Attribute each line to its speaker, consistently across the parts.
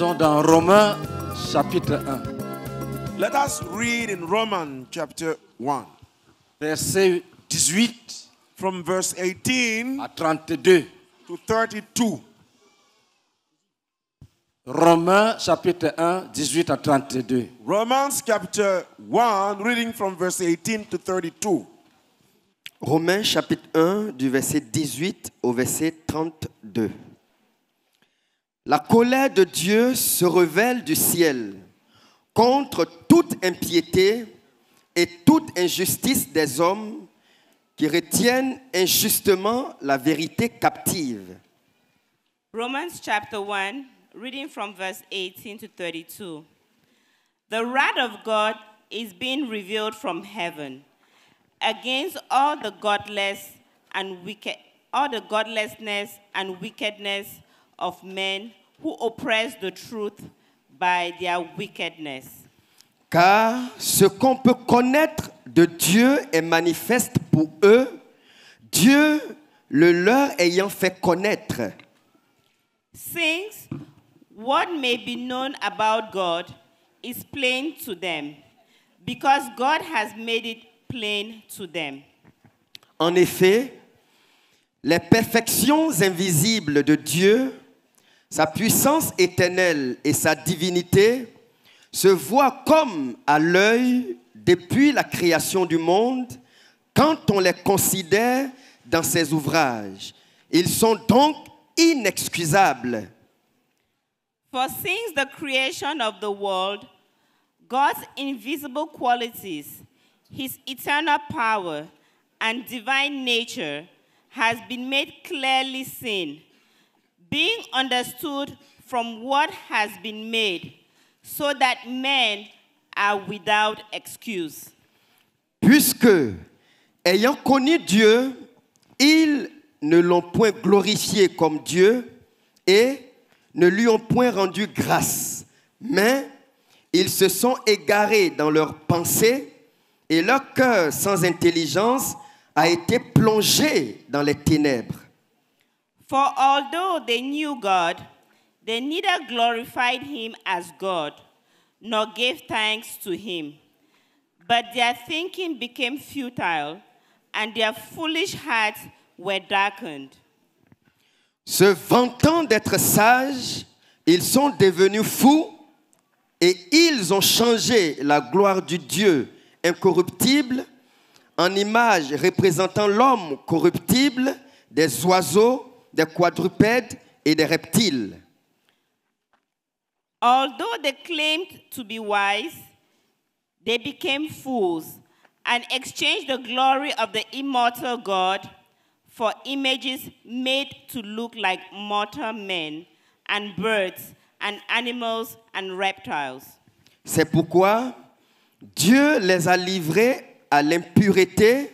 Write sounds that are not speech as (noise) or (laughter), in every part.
Speaker 1: dans Romains chapitre 1. Let us read in Romans chapter 1. Verset 18 from verse 18 à 32. To 32. Romains chapitre 1 18 à 32. Romans chapter 1
Speaker 2: reading from verse 18 to 32. Romains chapitre 1 du verset 18 au verset 32. La colère de Dieu se révèle du ciel contre toute impiété et toute injustice des hommes qui retiennent injustement la vérité captive.
Speaker 3: Romans chapter 1, reading from verse 18 to 32. The wrath of God is being revealed from heaven against all the godless and wicked all the godlessness and wickedness of men who oppress the truth by their wickedness.
Speaker 2: Car ce qu'on peut connaître de Dieu est manifeste pour eux, Dieu le leur ayant fait connaître.
Speaker 3: Since what may be known about God is plain to them, because God has made it plain to them.
Speaker 2: En effet, les perfections invisibles de Dieu sa puissance éternelle et sa divinité se voient comme à l'œil depuis la création du monde quand on les considère dans ses ouvrages. Ils sont donc inexcusables.
Speaker 3: For since the creation of the world, God's invisible qualities, his eternal power and divine nature has been made clearly seen being understood from what has been made, so that men are without excuse.
Speaker 2: Puisque, ayant connu Dieu, ils ne l'ont point glorifié comme Dieu et ne lui ont point rendu grâce, mais ils se sont égarés dans leurs pensées et leur cœur sans intelligence a été plongé dans les ténèbres.
Speaker 3: For although they knew God, they neither glorified him as God nor gave thanks to him. But their thinking became futile, and their foolish hearts were darkened.
Speaker 2: Se vantant d'être sages, ils sont devenus fous et ils ont changé la gloire du Dieu incorruptible en image représentant l'homme corruptible, des oiseaux, des quadrupèdes et des reptiles.
Speaker 3: Although they claimed to be wise, they became fools and exchanged the glory of the immortal God for images made to look like mortal men and birds and animals and reptiles.
Speaker 2: C'est pourquoi Dieu les a livrés à l'impureté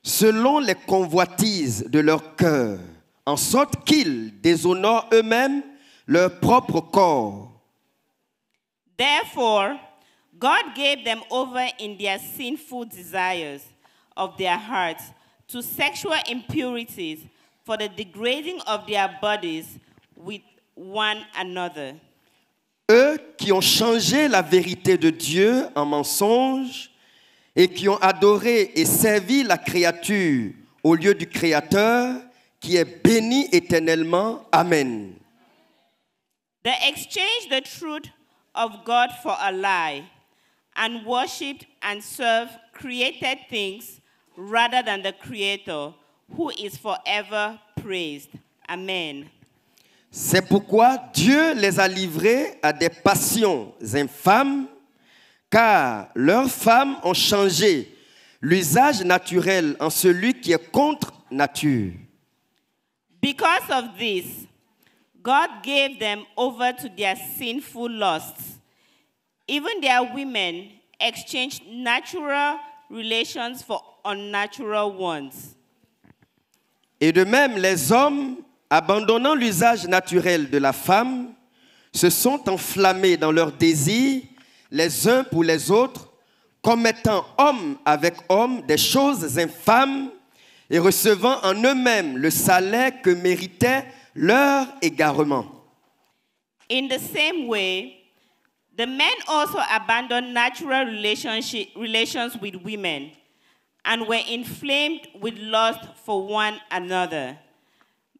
Speaker 2: selon les convoitises de leur cœur en sorte qu'ils déshonorent eux-mêmes leur propre
Speaker 3: corps. Therefore, God gave them over in their sinful desires of their hearts to sexual impurities for the degrading of their bodies with one another.
Speaker 2: Eux qui ont changé la vérité de Dieu en mensonge et qui ont adoré et servi la créature au lieu du Créateur, qui est béni éternellement. Amen.
Speaker 3: They exchanged the truth of God for a lie and worship and served created things rather than the Creator who is forever praised. Amen.
Speaker 2: C'est pourquoi Dieu les a livrés à des passions infâmes, car leurs femmes ont changé l'usage naturel en celui qui est contre nature.
Speaker 3: Because of this, God gave them over to their sinful lusts. Even their women exchanged natural relations for unnatural ones.
Speaker 2: Et de même, les hommes, abandonnant l'usage naturel de la femme, se sont enflammés dans leurs désirs les uns pour les autres, commettant homme avec homme des choses infâmes et recevant en eux-mêmes le salaire que méritait leur égarement.
Speaker 3: In the same way, the men also abandoned natural relations with women and were inflamed with lust for one another.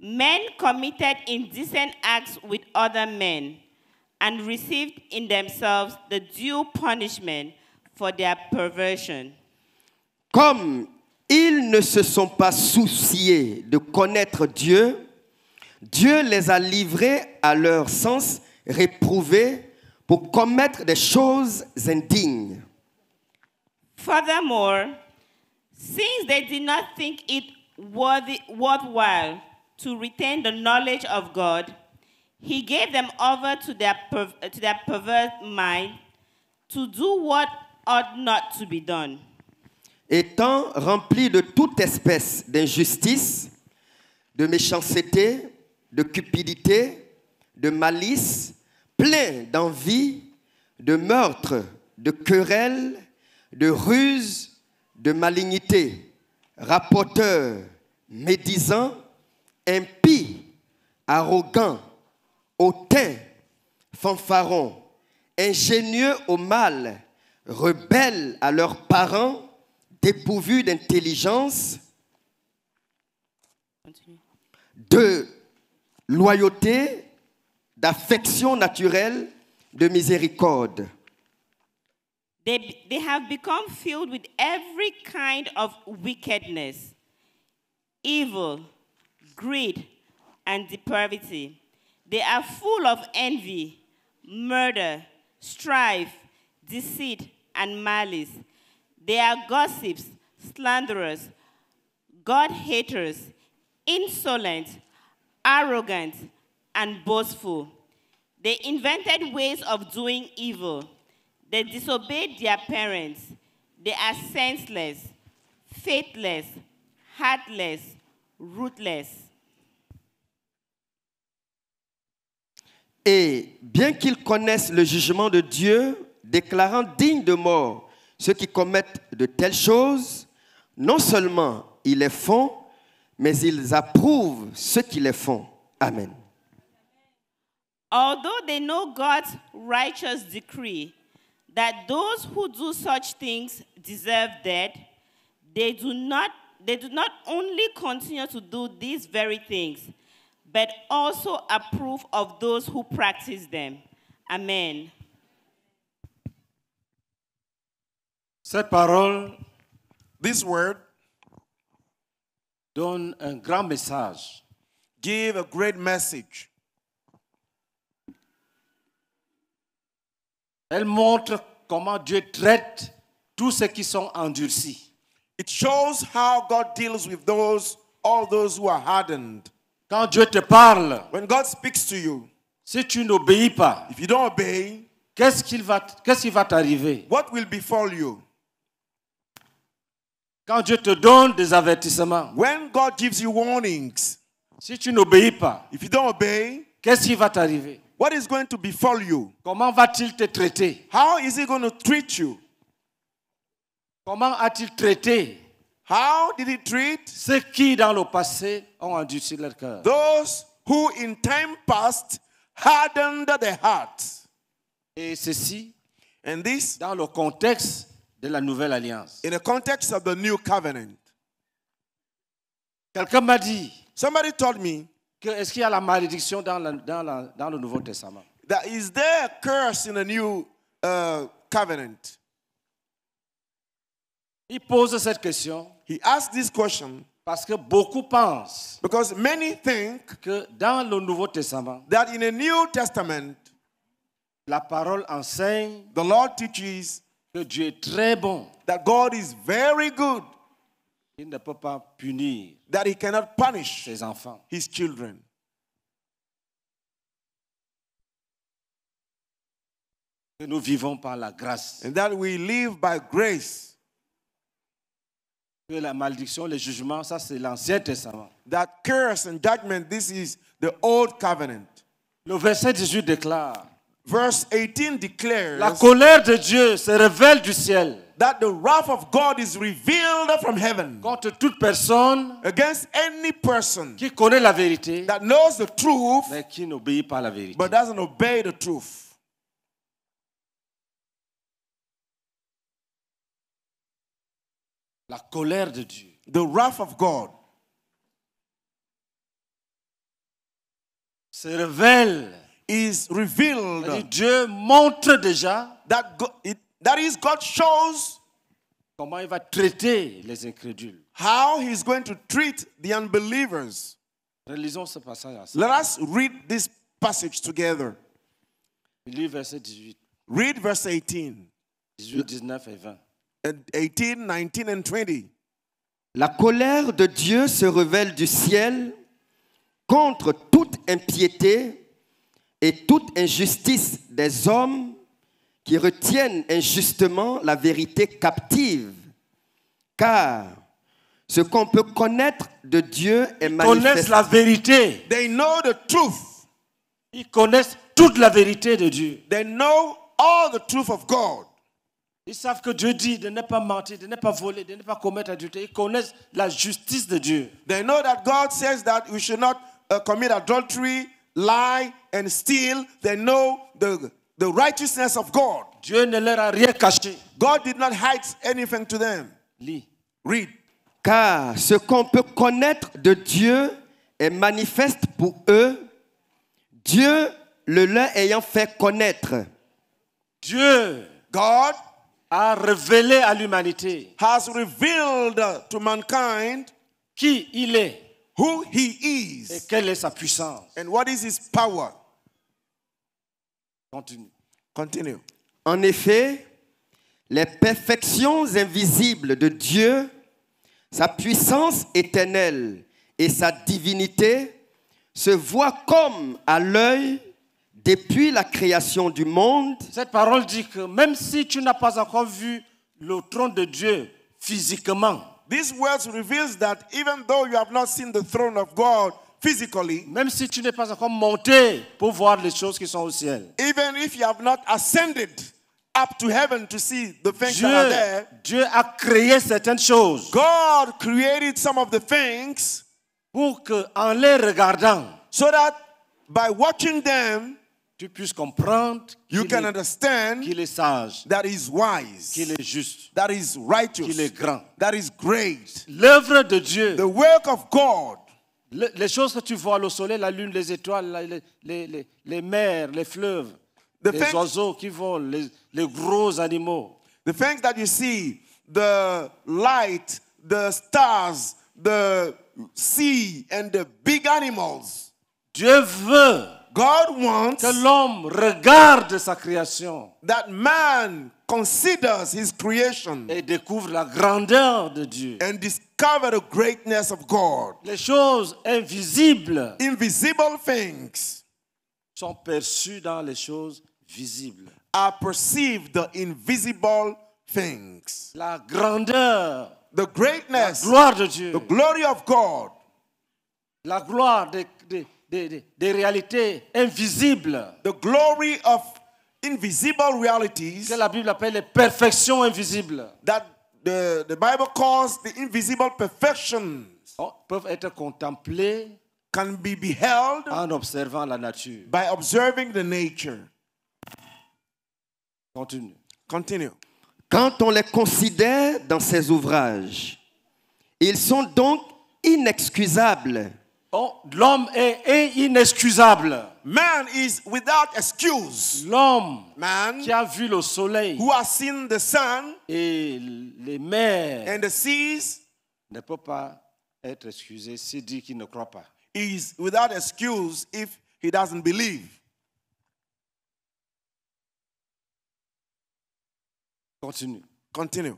Speaker 3: Men committed indecent acts with other men and received in themselves the due punishment for their perversion.
Speaker 2: Comme ils ne se sont pas souciés de connaître Dieu, Dieu les a livrés à leur sens réprouvé pour commettre des choses indignes.
Speaker 3: Furthermore, since they did not think it worthy, worthwhile to retain the knowledge of God, he gave them over to their, to their perverse mind to do what ought not to be done
Speaker 2: étant rempli de toute espèce d'injustice, de méchanceté, de cupidité, de malice, plein d'envie, de meurtre, de querelle, de ruse, de malignité, rapporteurs, médisant, impie, arrogant, hautain, fanfaron, ingénieux au mal, rebelle à leurs parents, Dépourvus d'intelligence, de loyauté, d'affection naturelle, de miséricorde.
Speaker 3: they have become filled with every kind of wickedness, evil, greed, and depravity. They are full of envy, murder, strife, deceit, and malice. They are gossips, slanderers, God haters, insolent, arrogant, and boastful. They invented ways of doing evil. They disobeyed their parents. They are senseless, faithless, heartless, ruthless.
Speaker 2: Et bien qu'ils connaissent le jugement de Dieu, déclarant digne de mort Ceux qui commettent de telles choses, non seulement ils les font, mais ils approuvent ceux qui les font. Amen.
Speaker 3: Although they know God's righteous decree that those who do such things deserve death, they do not they do not only continue to do these very things, but also approve of those who practice them. Amen. Cette
Speaker 1: parole This word donne un grand message. Give a great message. Elle montre comment Dieu traite tous ceux qui sont endurcis. It shows how God deals with those all those who are hardened. Quand Dieu te parle, when God speaks to you, si tu n'obéis pas, if you don't obey, qu'est-ce qu'il va qu'est-ce qui va t'arriver? What will befall you? Quand Dieu te donne des avertissements, when God gives you warnings, si tu n'obéis pas, if you don't obey, qu'est-ce qui va t'arriver? What is going to befall you? Comment va-t-il te traiter? How is he going to treat you? Comment a-t-il traité How did he treat ceux qui dans le passé ont endurci leur cœur? Those who in time past hardened their hearts. Et ceci, and this, dans le contexte de la nouvelle alliance. In the context of the new covenant. Quelqu'un m'a dit. Somebody told me. Que est-ce qu'il y a la malédiction dans, la, dans, la, dans le Nouveau Testament? That is there a curse in the new uh, covenant? Il pose cette question. He asked this question. Parce que beaucoup pensent Because many think que dans le Nouveau Testament, that in the New Testament, la parole enseigne, the Lord teaches que Dieu est très bon. That God is very good. Il ne peut pas punir. That he cannot punish ses enfants. His children. Que nous vivons par la grâce. And that we live by grace. Que la malédiction, le jugement, ça c'est l'Ancien Testament. That curse and judgment, this is the old covenant. Le verset 18 déclare. Verse 18 declares La colère de Dieu se révèle du ciel. That the wrath of God is revealed from heaven. Contre toute personne against any person qui connaît la vérité that knows the truth mais qui n'obéit pas la vérité. But doesn't obey the truth. La colère de Dieu. The wrath of God. Se révèle is revealed. Dieu montre déjà that, God, it, that is God shows comment il va traiter les incrédules. How is going to treat the unbelievers. Relisons ce passage ensemble. Let us read this passage together. Lis verset 18. Read verse 18. 18, 19 et 20.
Speaker 2: 18, 19 and 20. La colère de Dieu se révèle du ciel contre toute impiété et toute injustice des hommes qui retiennent injustement la vérité captive. Car ce qu'on peut connaître de Dieu est Ils connaissent la vérité. They know the truth. Ils connaissent toute la vérité
Speaker 1: de Dieu. They know all the truth of God. Ils savent que Dieu dit de ne pas mentir, de ne pas voler, de ne pas commettre adultère. Ils connaissent la justice de Dieu. They know that God says that we should not uh, commit adultery, lie, and steal. They know the, the righteousness of God. Dieu ne leur a rien caché. God did not hide anything
Speaker 2: to them. Lis. Read. Car ce qu'on peut connaître de Dieu est manifeste pour eux, Dieu le leur ayant fait connaître. Dieu, God, a révélé à l'humanité
Speaker 1: has revealed to mankind qui il est, is. Et quelle est sa puissance?
Speaker 2: Continue. Continue. En effet, les perfections invisibles de Dieu, sa puissance éternelle et sa divinité se voient comme à l'œil depuis la création du monde. Cette parole dit que même si tu n'as pas encore vu le trône de
Speaker 1: Dieu physiquement, These words reveals that even though you have not seen the throne of God physically, même si tu n'es pas encore monté pour voir les choses qui sont au ciel, even if you have not ascended up to heaven to see the things Dieu, that are there, Dieu a créé certaines choses. God created some of the things pour que en les regardant, so that by watching them, tu puisses comprendre qu'il est, est, sage, qu'il est juste, qu'il est grand. L'œuvre de Dieu, work of les choses que tu vois, le soleil, la lune, les étoiles, les, mers, les fleuves, les oiseaux qui volent, les, les, gros animaux. The things that you see, the light, the stars, the sea and the big animals. Dieu veut God wants que l'homme regarde sa création. That man considers his creation et découvre la grandeur de Dieu. And discover the greatness of God. Les choses invisibles. Invisible things sont perçues dans les choses visibles. Are perceived the invisible things. La grandeur. The greatness. La gloire de Dieu. The glory of God. La gloire des des, des réalités invisibles. The glory of invisible realities. Que la Bible appelle les perfections invisibles. That the, the Bible calls the invisible perfections. Oh, peuvent être contemplées. Can be beheld. En observant la nature. By observing the nature.
Speaker 2: Continue. Continue. Quand on les considère dans ces ouvrages, ils sont donc inexcusables Oh, l'homme est, inexcusable. Man is without excuse.
Speaker 1: L'homme qui a vu le soleil who has seen the sun, et les mers and the seas, ne peut pas être excusé s'il dit qu'il ne croit pas. Is without excuse if he doesn't believe.
Speaker 2: Continue. Continue.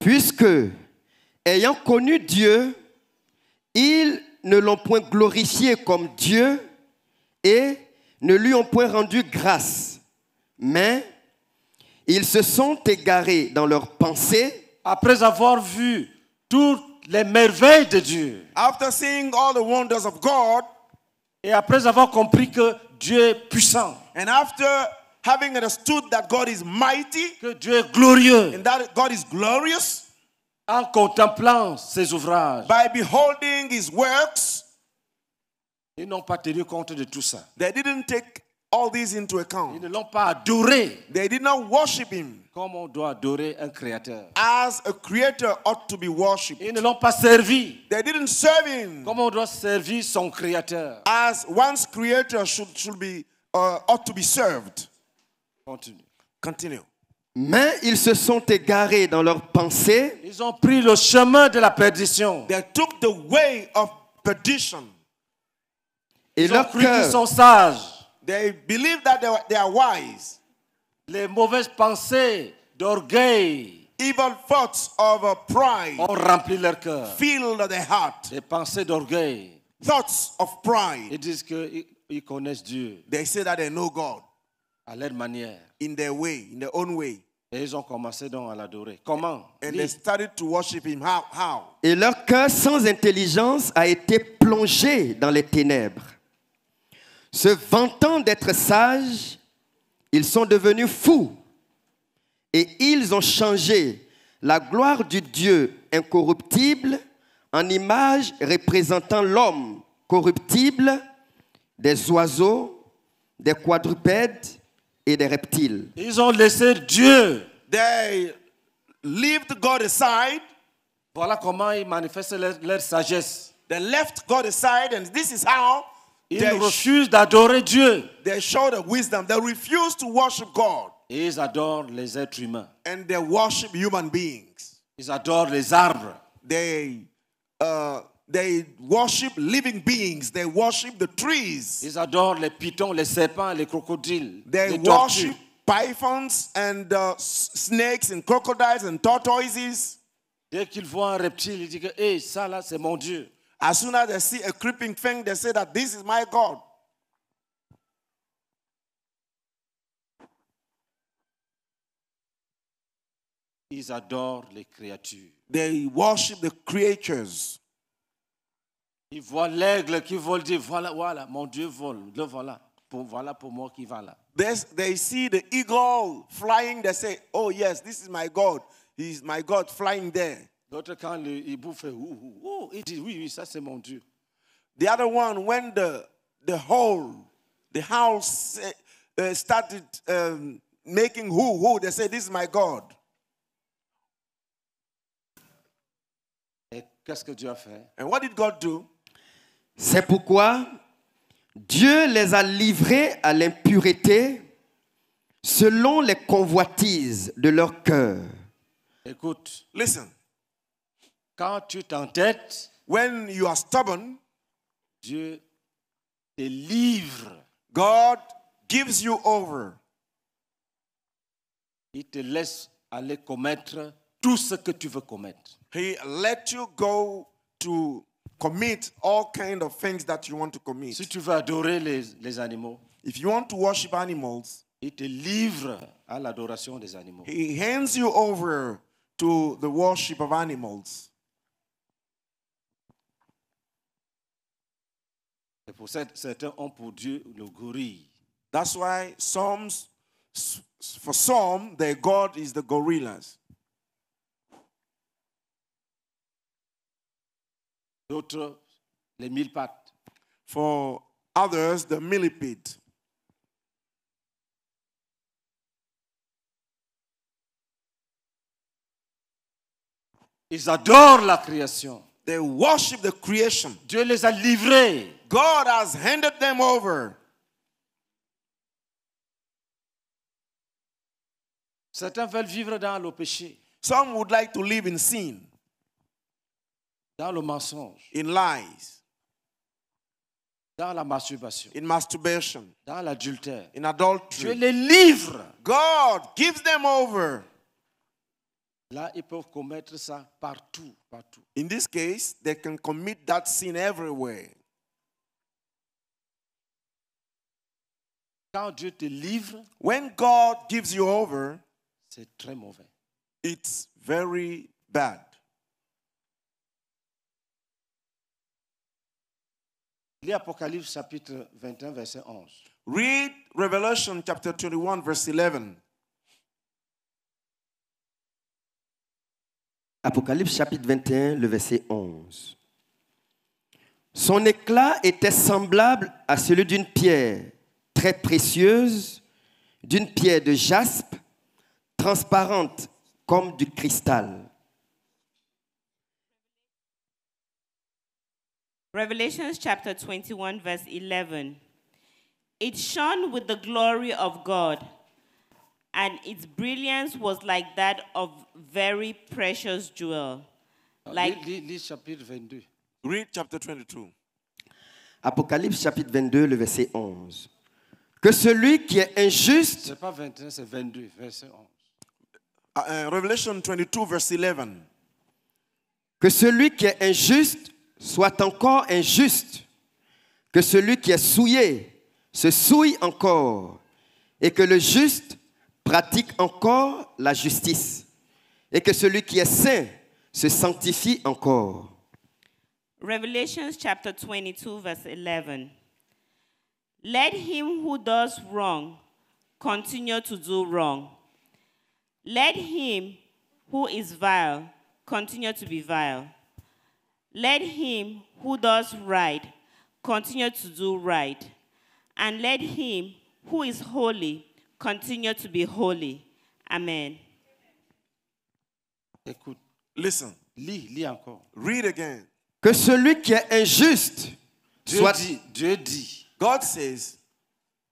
Speaker 2: Puisque ayant connu Dieu, il ne l'ont point glorifié comme Dieu et ne lui ont point rendu grâce. Mais ils se sont égarés dans leurs pensées. Après avoir vu toutes les merveilles de Dieu. After seeing all the wonders
Speaker 1: of God. Et après avoir compris que Dieu est puissant. And after having understood that God is mighty. Que Dieu est glorieux. And that God is glorious. En contemplant ses ouvrages. By beholding his works. Ils n'ont pas tenu compte de tout ça. They didn't take all these into account. Ils ne l'ont pas adoré. They did not worship him. Comme on doit adorer un créateur. As a creator ought to be worshipped. Ils ne l'ont pas servi. They didn't serve him. Comme on doit servir son créateur. As one's creator should, should be uh, ought to be served. Continue. Continue. Mais ils se sont égarés dans leurs pensées. Ils ont pris le chemin de la perdition. They took the way of perdition. Et ils ont cru qu'ils sont sages. They believe that they, they are wise. Les mauvaises pensées d'orgueil. Evil thoughts of pride. Ont rempli leur cœur. Filled their heart. Les pensées d'orgueil. Thoughts of pride. Ils disent qu'ils connaissent Dieu. They say that they know God. À leur manière. In their way, in their own way. Et ils ont commencé donc à l'adorer. Comment they started to worship him. How? How?
Speaker 2: Et leur cœur sans intelligence a été plongé dans les ténèbres. Se vantant d'être sages, ils sont devenus fous. Et ils ont changé la gloire du Dieu incorruptible en image représentant l'homme corruptible, des oiseaux, des quadrupèdes et des reptiles. Ils ont laissé Dieu. They left God
Speaker 1: aside. Voilà comment ils manifestent leur, leur sagesse. They left God aside and this is how ils they refusent d'adorer Dieu. They show the wisdom. They refuse to worship God. ils adorent les êtres humains. And they worship human beings. Ils adorent les arbres. They uh, They worship living beings. They worship the trees. Ils adorent les pitons, les serpents, les crocodiles. They les worship pythons and uh, snakes and crocodiles and tortoises. Dès qu'ils voient un reptile, ils disent hey, ça là, c'est mon Dieu. As soon as they see a creeping thing, they say that this is my God. Ils adorent les créatures. They worship the creatures. Il voit l'aigle qui vole, dit voilà, voilà, mon Dieu vole, le voilà. Pour, voilà pour moi qui va là. This, they see the eagle flying, they say, oh yes, this is my God. He's my God flying there. L'autre quand le hibou fait il dit oui, oui, ça c'est mon Dieu. The other one, when the, the whole, the house uh, started um, making who, who, they say, this is my God.
Speaker 2: Et qu'est-ce que Dieu a fait? And what did God do? C'est pourquoi Dieu les a livrés à l'impureté selon les convoitises de leur cœur. Écoute,
Speaker 1: listen. Quand tu t'entêtes, when you are stubborn, Dieu te livre. God gives you over. Il te laisse aller commettre tout ce que tu veux commettre. He let you go to commit all kind of things that you want to commit. Si tu veux adorer les, les animaux, if you want to worship animals, il te livre à l'adoration des animaux. he hands you over to the worship of animals. Et pour certains ont pour Dieu le gorille. That's why some, for some, their God is the gorillas. D'autres, les mille pattes. For others, the millipede. Ils adorent la création. They worship the creation. Dieu les a livrés. God has handed them over. Certains veulent vivre dans le péché. Some would like to live in sin. Dans le mensonge. In lies. Dans la masturbation. In masturbation. Dans l'adultère. In adultery. Je les livre. God gives them over. Là, ils peuvent commettre ça partout, partout. In this case, they can commit that sin everywhere. Quand Dieu te livre, when God gives you over, c'est très mauvais. It's very bad. Apocalypse chapitre 21 verset 11. Read Revelation chapter 21 verse 11.
Speaker 2: Apocalypse chapitre 21 le verset 11. Son éclat était semblable à celui d'une pierre très précieuse, d'une pierre de jaspe, transparente comme du cristal.
Speaker 3: Revelations chapter 21, verse 11. It shone with the glory of God, and its brilliance was like that of very precious jewel. Like
Speaker 1: Read chapter 22.
Speaker 2: Apocalypse chapitre 22, le verset 11. Que celui qui est injuste.
Speaker 1: C'est pas 21, c'est 22, verset 11. Uh, uh, Revelation 22, verset 11.
Speaker 2: Que celui qui est injuste soit encore injuste, que celui qui est souillé se souille encore, et que le juste pratique encore la justice, et que celui qui est saint se sanctifie encore.
Speaker 3: Revelations chapter 22, verse 11. Let him who does wrong continue to do wrong. Let him who is vile continue to be vile. Let him who does right continue to do right, and let him who is holy continue to be holy. Amen. Écoute, listen. Lis, lis encore. Read again.
Speaker 2: Que celui qui est injuste
Speaker 1: Dieu soit dit, Dieu dit. God says,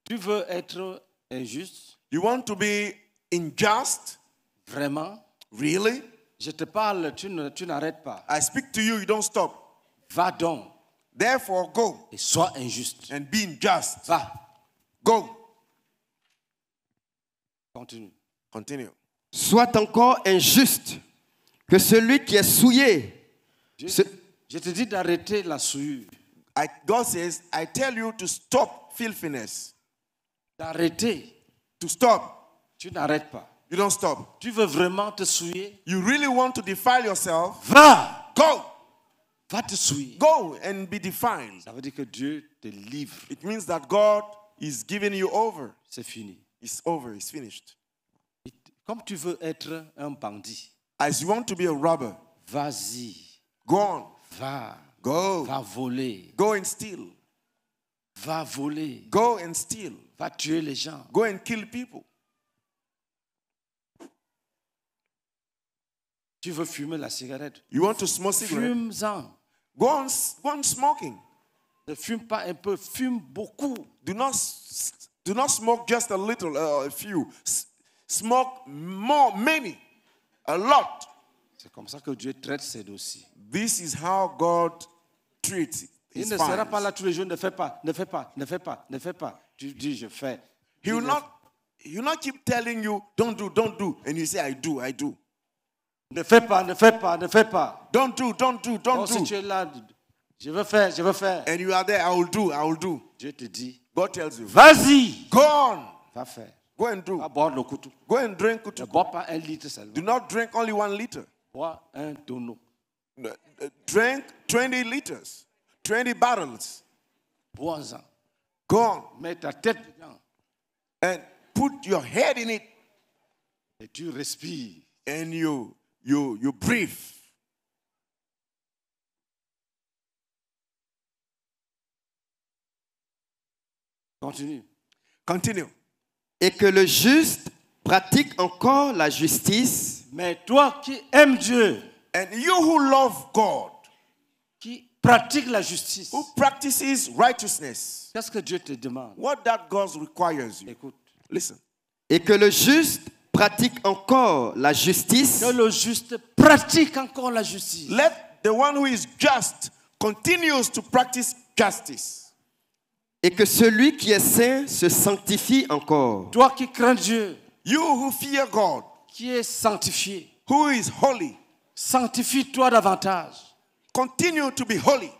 Speaker 1: tu veux être injuste? You want to be unjust? Vraiment? Really? Je te parle, tu, ne, tu n'arrêtes pas. I speak to you, you don't stop. Va donc. Therefore, go. Et sois injuste. And be unjust. Va. Go.
Speaker 2: Continue. Continue. Sois encore injuste que celui qui est souillé. Je, te dis d'arrêter la souillure. I,
Speaker 1: God says, I tell you to stop filthiness. D'arrêter. To stop. Tu n'arrêtes pas. You don't stop. Tu veux vraiment te souiller? You really want to defile yourself? Va. Go. Va te souiller. Go and be defined. Ça veut dire que Dieu te livre. It means that God is giving you over. C'est fini. It's over. It's finished. It, comme tu veux être un bandit. As you want to be a robber. Vas-y. Go on. Va. Go. Va voler. Go and steal. Va voler. Go and steal. Va tuer les gens. Go and kill people. Tu veux fumer la cigarette? You want to smoke cigarette? Fume-en. Go on, go on smoking. Ne fume pas un peu, fume beaucoup. Do not, do not smoke just a little, uh, a few. smoke more, many, a lot. C'est comme ça que Dieu traite ses dossiers. This is how God treats it. Il ne sera pas là tous les jours, ne fais pas, ne fais pas, ne fais pas, ne fais pas. Tu dis, je fais. He will not, he will not keep telling you, don't do, don't do. And you say, I do, I do. Ne fais pas, ne fais pas, ne fais pas. Don't do, don't do, don't oh, do. Si tu es là, je veux faire, je veux faire. And you are there, I will do, I will do. Dieu te dit. God tells you. Vas-y. Go on. Va faire. Go and do. Va boire le Go and drink couteau. Ne bois pas un litre seulement. Do not drink only one liter. Bois un tonneau. Uh, drink 20 liters. 20 barrels. Bois-en. Go on. Mets ta tête dedans. And put your head in it. Et tu respires. And you you, you breathe.
Speaker 2: Continue. Continue. Et que le juste pratique encore la justice. Mais toi qui aimes Dieu,
Speaker 1: and you who love God, qui pratique la justice, who practices righteousness, qu'est-ce que Dieu te demande? What that God requires you. Écoute. Listen.
Speaker 2: Et que le juste pratique encore la justice. Que le juste pratique encore la justice. Let the one who is just continues to practice
Speaker 1: justice.
Speaker 2: Et que celui qui est saint se sanctifie encore. Toi qui crains Dieu. You who fear God. Qui est sanctifié. Who is holy.
Speaker 1: Sanctifie-toi davantage. Continue to be holy.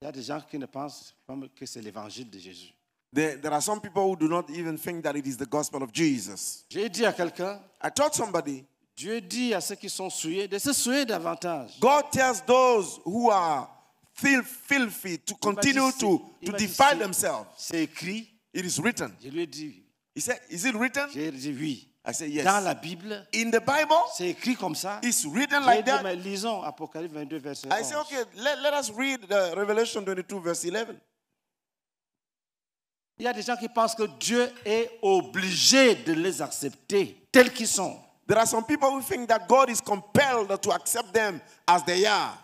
Speaker 1: Il y a des gens qui ne pensent pas que c'est l'évangile de Jésus. There, there, are some people who do not even think that it is the gospel of Jesus. J'ai dit à quelqu'un. I taught somebody. Dieu dit à ceux qui sont souillés de se souiller davantage. God tells those who are feel filthy to continue to, to defile themselves. C'est écrit. It is written. Je lui ai dit. He said, is it written? J'ai dit oui. I said yes. Dans la Bible, in the Bible, c'est écrit comme ça. It's written like dit, that. Mais lisons Apocalypse 22 verset 11. I said okay, let, let us read the uh, Revelation 22 verse 11. Il y a des gens qui pensent que Dieu est obligé de les accepter tels qu'ils sont. There are some people who think that God is compelled to accept them as they are.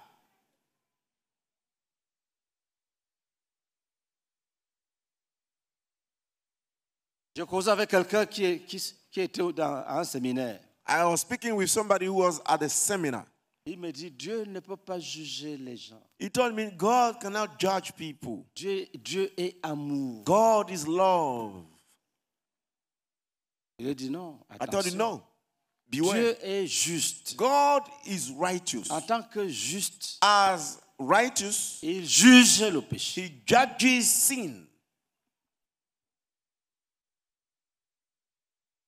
Speaker 1: Je causais avec quelqu'un qui, qui, qui, était dans, un séminaire. I was speaking with somebody who was at a seminar. Il me dit, Dieu ne peut pas juger les gens. He told me, God cannot judge people. Dieu, Dieu est amour. God is love. Il a dit non. Attention. Dieu est juste. God is righteous. En tant que juste, as righteous, il juge le péché. He judges sin.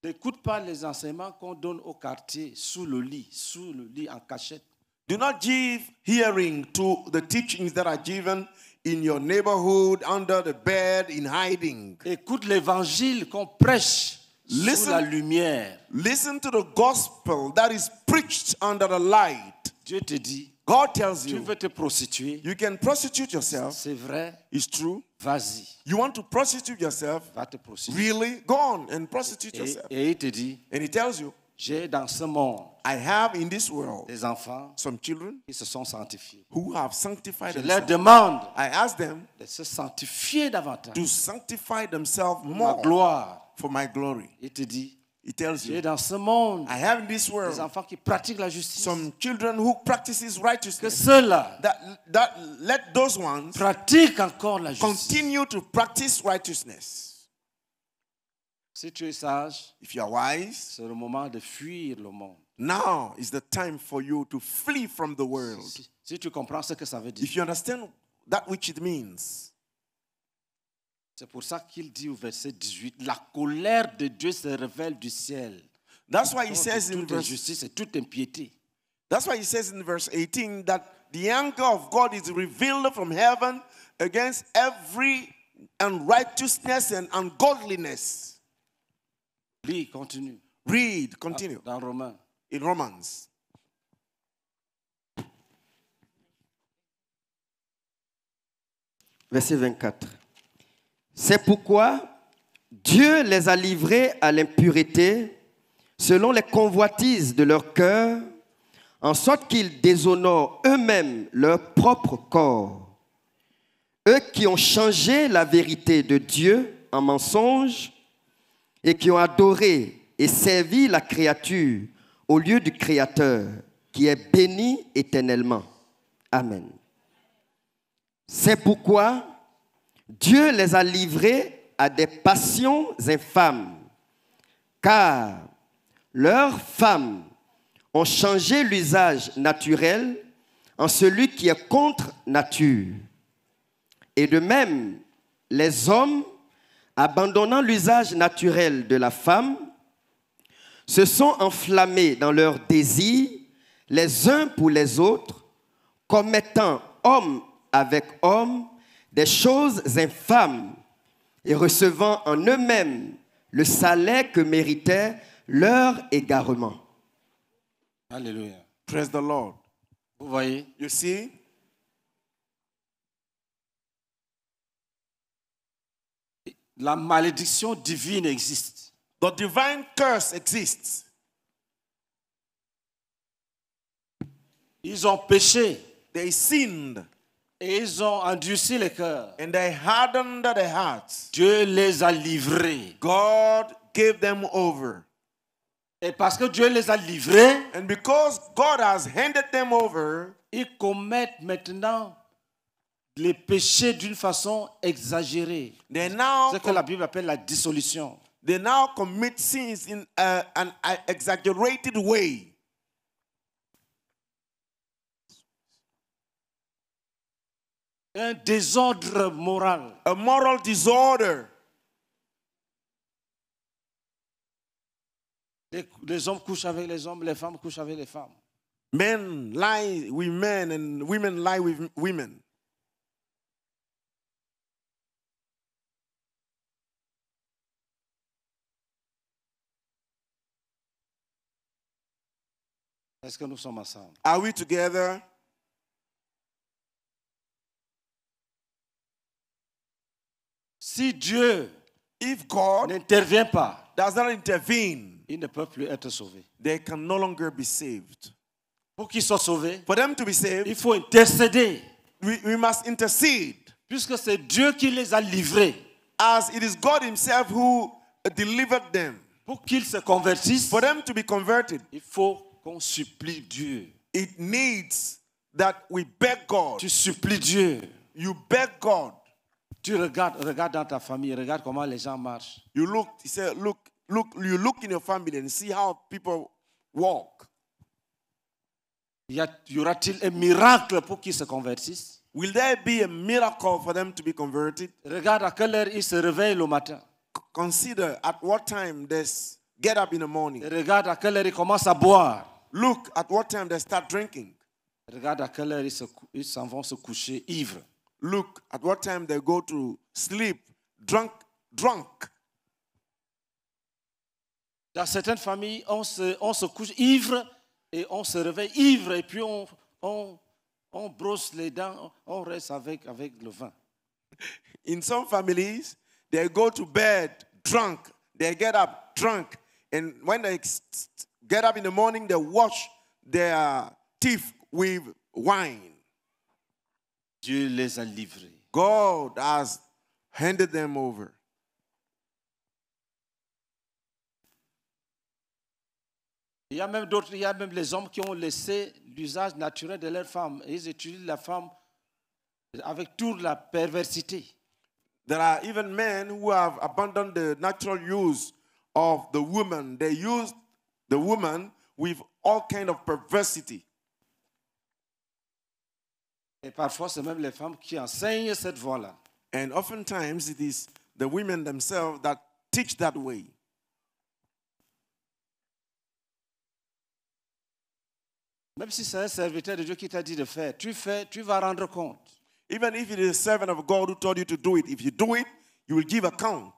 Speaker 1: N'écoute pas les enseignements qu'on donne au quartier, sous le lit, sous le lit, en cachette. Do not give hearing to the teachings that are given in your neighborhood, under the bed, in hiding. Écoute l'évangile qu'on prêche listen, sous la lumière. Listen to the gospel that is preached under the light. Dieu te dit. God tells you. Tu veux te prostituer. You can prostitute yourself. C'est vrai. It's true. Vas-y. You want to prostitute yourself? Va te prostituer. Really? Go on and prostitute et, yourself. Et il te dit. And he tells you. J'ai dans ce monde I have in this world des enfants some children qui se sont sanctifiés. Who have sanctified Je leur demande I ask them de se sanctifier davantage. To sanctify themselves more. Ma gloire. For my glory. Il te dit It tells you. dans ce monde. I have in this world. Des enfants qui pratiquent la justice. Some children who practices righteousness. Que ceux That, that, let those ones. Pratiquent encore la justice. Continue to practice righteousness. Si tu es sage, if you are wise, c'est le moment de fuir le monde. Now is the time for you to flee from the world. Si, si tu comprends ce que ça veut dire. If you understand that which it means. C'est pour ça qu'il dit au verset 18, la colère de Dieu se révèle du ciel. That's why he says in verse justice et toute impiété. That's why he says in verse 18 that the anger of God is revealed from heaven against every unrighteousness and ungodliness. Lis, continue. Read, continue. Ah, dans Romains. In Romans.
Speaker 2: Verset 24. C'est pourquoi Dieu les a livrés à l'impureté, selon les convoitises de leur cœur, en sorte qu'ils déshonorent eux-mêmes leur propre corps. Eux qui ont changé la vérité de Dieu en mensonge et qui ont adoré et servi la créature au lieu du Créateur, qui est béni éternellement. Amen. C'est pourquoi Dieu les a livrés à des passions infâmes, car leurs femmes ont changé l'usage naturel en celui qui est contre nature. Et de même, les hommes abandonnant l'usage naturel de la femme, se sont enflammés dans leurs désirs les uns pour les autres, commettant homme avec homme des choses infâmes et recevant en eux-mêmes le salaire que méritait leur égarement.
Speaker 1: Alléluia. Praise the Lord. Vous voyez? You La malédiction divine existe. The divine curse exists. Ils ont péché. They sinned. Et ils ont endurci les cœurs. And they hardened their hearts. Dieu les a livrés. God gave them over. Et parce que Dieu les a livrés, and because God has handed them over, ils commettent maintenant les péchés d'une façon exagérée. C'est ce que la Bible appelle la dissolution. They now commit sins in a, uh, an uh, exaggerated way. Un désordre moral. A moral disorder. Les, les hommes couchent avec les hommes, les femmes couchent avec les femmes. Men lie with men and women lie with women. Est-ce que nous sommes ensemble? Are we together? Si Dieu If God n'intervient pas, does not intervene, ils ne peuvent plus être They can no longer be saved. Pour qu'ils soient sauvés, For them to be saved, il faut intercéder. We, we must intercede. Puisque c'est Dieu qui les a livrés. As it is God himself who delivered them. Pour qu'ils se convertissent, For them to be converted, il faut Qu'on supplie Dieu. It needs that we beg God. Tu supplies Dieu. You beg God. Tu regardes, regarde dans ta famille, regarde comment les gens marchent. You look, you say, look, look, you look in your family and see how people walk. Y, a, y aura-t-il un miracle pour qu'ils se convertissent? Will there be a miracle for them to be converted? Regarde à quelle heure ils se réveillent le matin. Consider at what time they get up in the morning. Regarde à quelle heure ils commencent à boire. Look at what time they start drinking. Regarde à quelle heure ils s'en vont se coucher ivres. Look at what time they go to sleep drunk, drunk. Dans certaines familles, on se, on se couche ivre et on se réveille ivre et puis on, on, on brosse les dents, on reste avec, avec le vin. In some families, they go to bed drunk, they get up drunk, and when they get up in the morning, they wash their teeth with wine. Dieu les a livrés. God has handed them over. Il y a même d'autres, il y a même les hommes qui ont laissé l'usage naturel de leur femme. Ils utilisent la femme avec toute la perversité. There are even men who have abandoned the natural use of the woman. They use the woman with all kind of perversity. Et parfois, même les femmes qui enseignent cette voie-là. And oftentimes, it is the women themselves that teach that way. Même si c'est un serviteur de Dieu qui t'a dit de faire, tu fais, tu vas rendre compte. Even if it is a servant of God who told you to do it, if you do it, you will give account.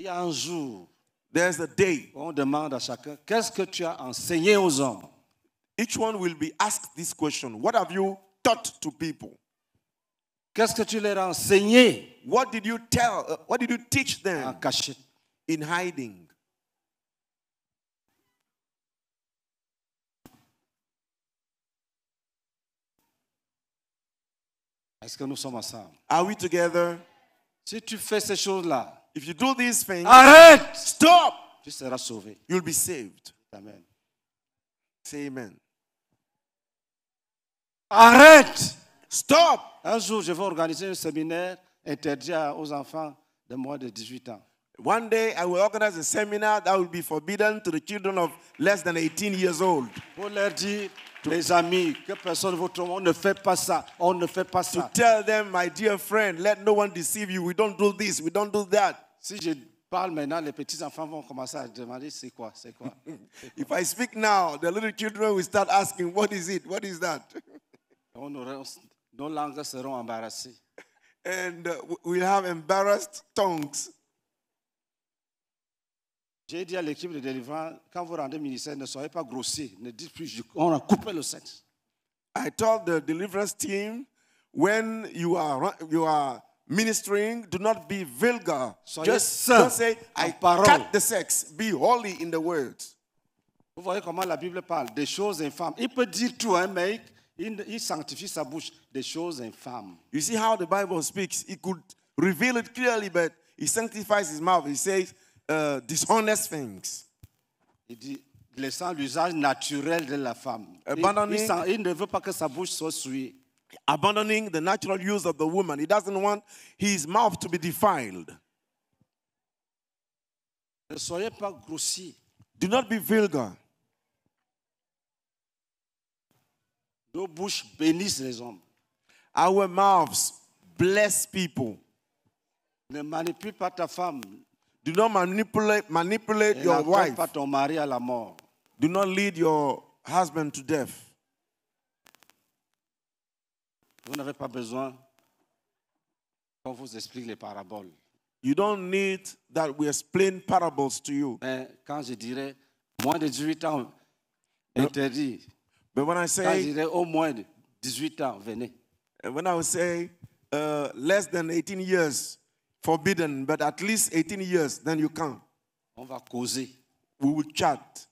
Speaker 1: Il y a un jour there's a day. On demande à chacun, qu'est-ce que tu as enseigné aux hommes? Each one will be asked this question. What have you taught to people? Qu'est-ce que tu leur as enseigné? What did you tell? Uh, what did you teach them? En cachette. In hiding. Est-ce que nous sommes ensemble? Are we together? Si tu fais ces choses-là, if you do these things, arrête, stop, tu seras sauvé. You'll be saved. Amen. Say amen. Arrête, stop. Un jour, je vais organiser un séminaire interdit aux enfants de moins de 18 ans. One day I will organize a seminar that will be forbidden to the children of less than 18 years old. Pour leur dire, les amis, que personne on ne fait pas ça, on ne fait pas ça. To tell them, my dear friend, let no one deceive you. We don't do this, we don't do that. Si je parle maintenant, les petits enfants vont commencer à demander c'est quoi, c'est quoi. (laughs) If I speak now, the little children will start asking, what is it, what is that? (laughs) on c'est. nos langues seront embarrassées. (laughs) And uh, we'll have embarrassed tongues. J'ai dit à l'équipe de délivrance, quand vous rendez ministère, ne soyez pas grossiers. Ne dites plus, on a coupé le sexe. I told the deliverance team, when you are, you are ministering, do not be vulgar. Soyez Just don't say, I parole. cut the sex. Be holy in the word. Vous voyez comment la Bible parle des choses infâmes. Il peut dire tout, hein, mais il, il sanctifie sa bouche des choses infâmes. You see how the Bible speaks. He could reveal it clearly, but he sanctifies his mouth. He says uh, dishonest things. Il dit, laissant l'usage naturel de la femme. Il, il, il ne veut pas que sa bouche soit souillée abandoning the natural use of the woman. He doesn't want his mouth to be defiled. Ne soyez pas Do not be vulgar. Nos bouches bénissent les hommes. Our mouths bless people. Ne manipule pas ta femme. Do not manipulate, manipulate your wife. Pas ton mari à la mort. Do not lead your husband to death. Vous n'avez pas besoin qu'on vous explique les paraboles. You don't need that we explain parables to you. Mais quand je dirais moins de 18 ans, interdit. But when I say, quand je dirais au moins de 18 ans, venez. When I say uh, less than 18 years, forbidden, but at least 18 years, then you can. On va causer. We will chat.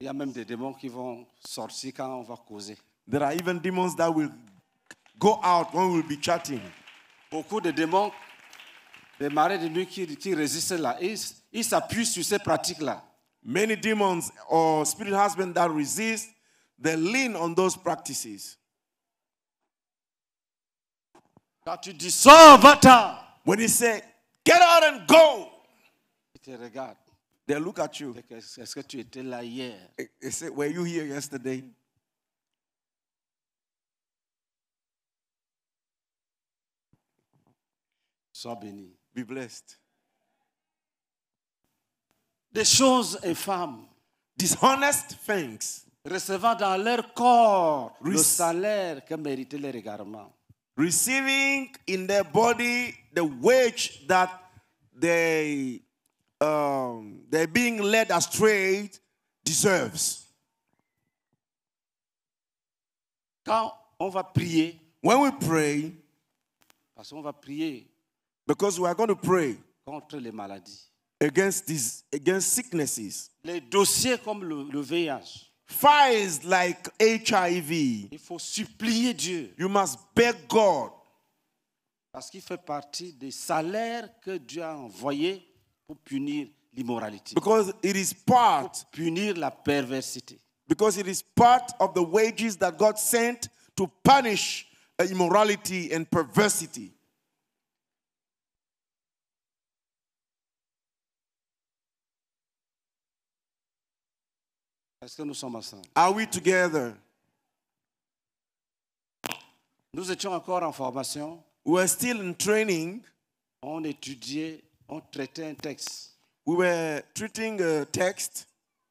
Speaker 1: Il y a même des démons qui vont sortir quand on va causer. There are even demons that will go out when we'll be chatting. Beaucoup de démons, des marées de nuit qui, qui résistent là, ils, ils s'appuient sur ces pratiques-là. Many demons or spirit husbands that resist, they lean on those practices. Quand tu dis sors, va-t'en. When he say, get out and go. Ils te regardent. They look at you. Est-ce que tu étais là hier? They say, were you here yesterday? Sois béni. Be blessed. Des choses infâmes. Dishonest things. Recevant dans leur corps le salaire que méritait leur égarement. Receiving in their body the wage that they um, they're being led astray deserves. Quand on va prier, when we pray, parce qu'on va prier because we are going to pray contre les maladies, against, these, against sicknesses. Les dossiers comme le, le VIH. Files like HIV. Il faut supplier Dieu. You must beg God. Parce qu'il fait partie des salaires que Dieu a envoyés pour punir l'immoralité. Because it is part. Pour punir la perversité. Because it is part of the wages that God sent to punish immorality and perversity. Est-ce que nous sommes ensemble? Are we together? Nous étions encore en formation. We're still in training. On étudiait, on traitait un texte. We were treating a text.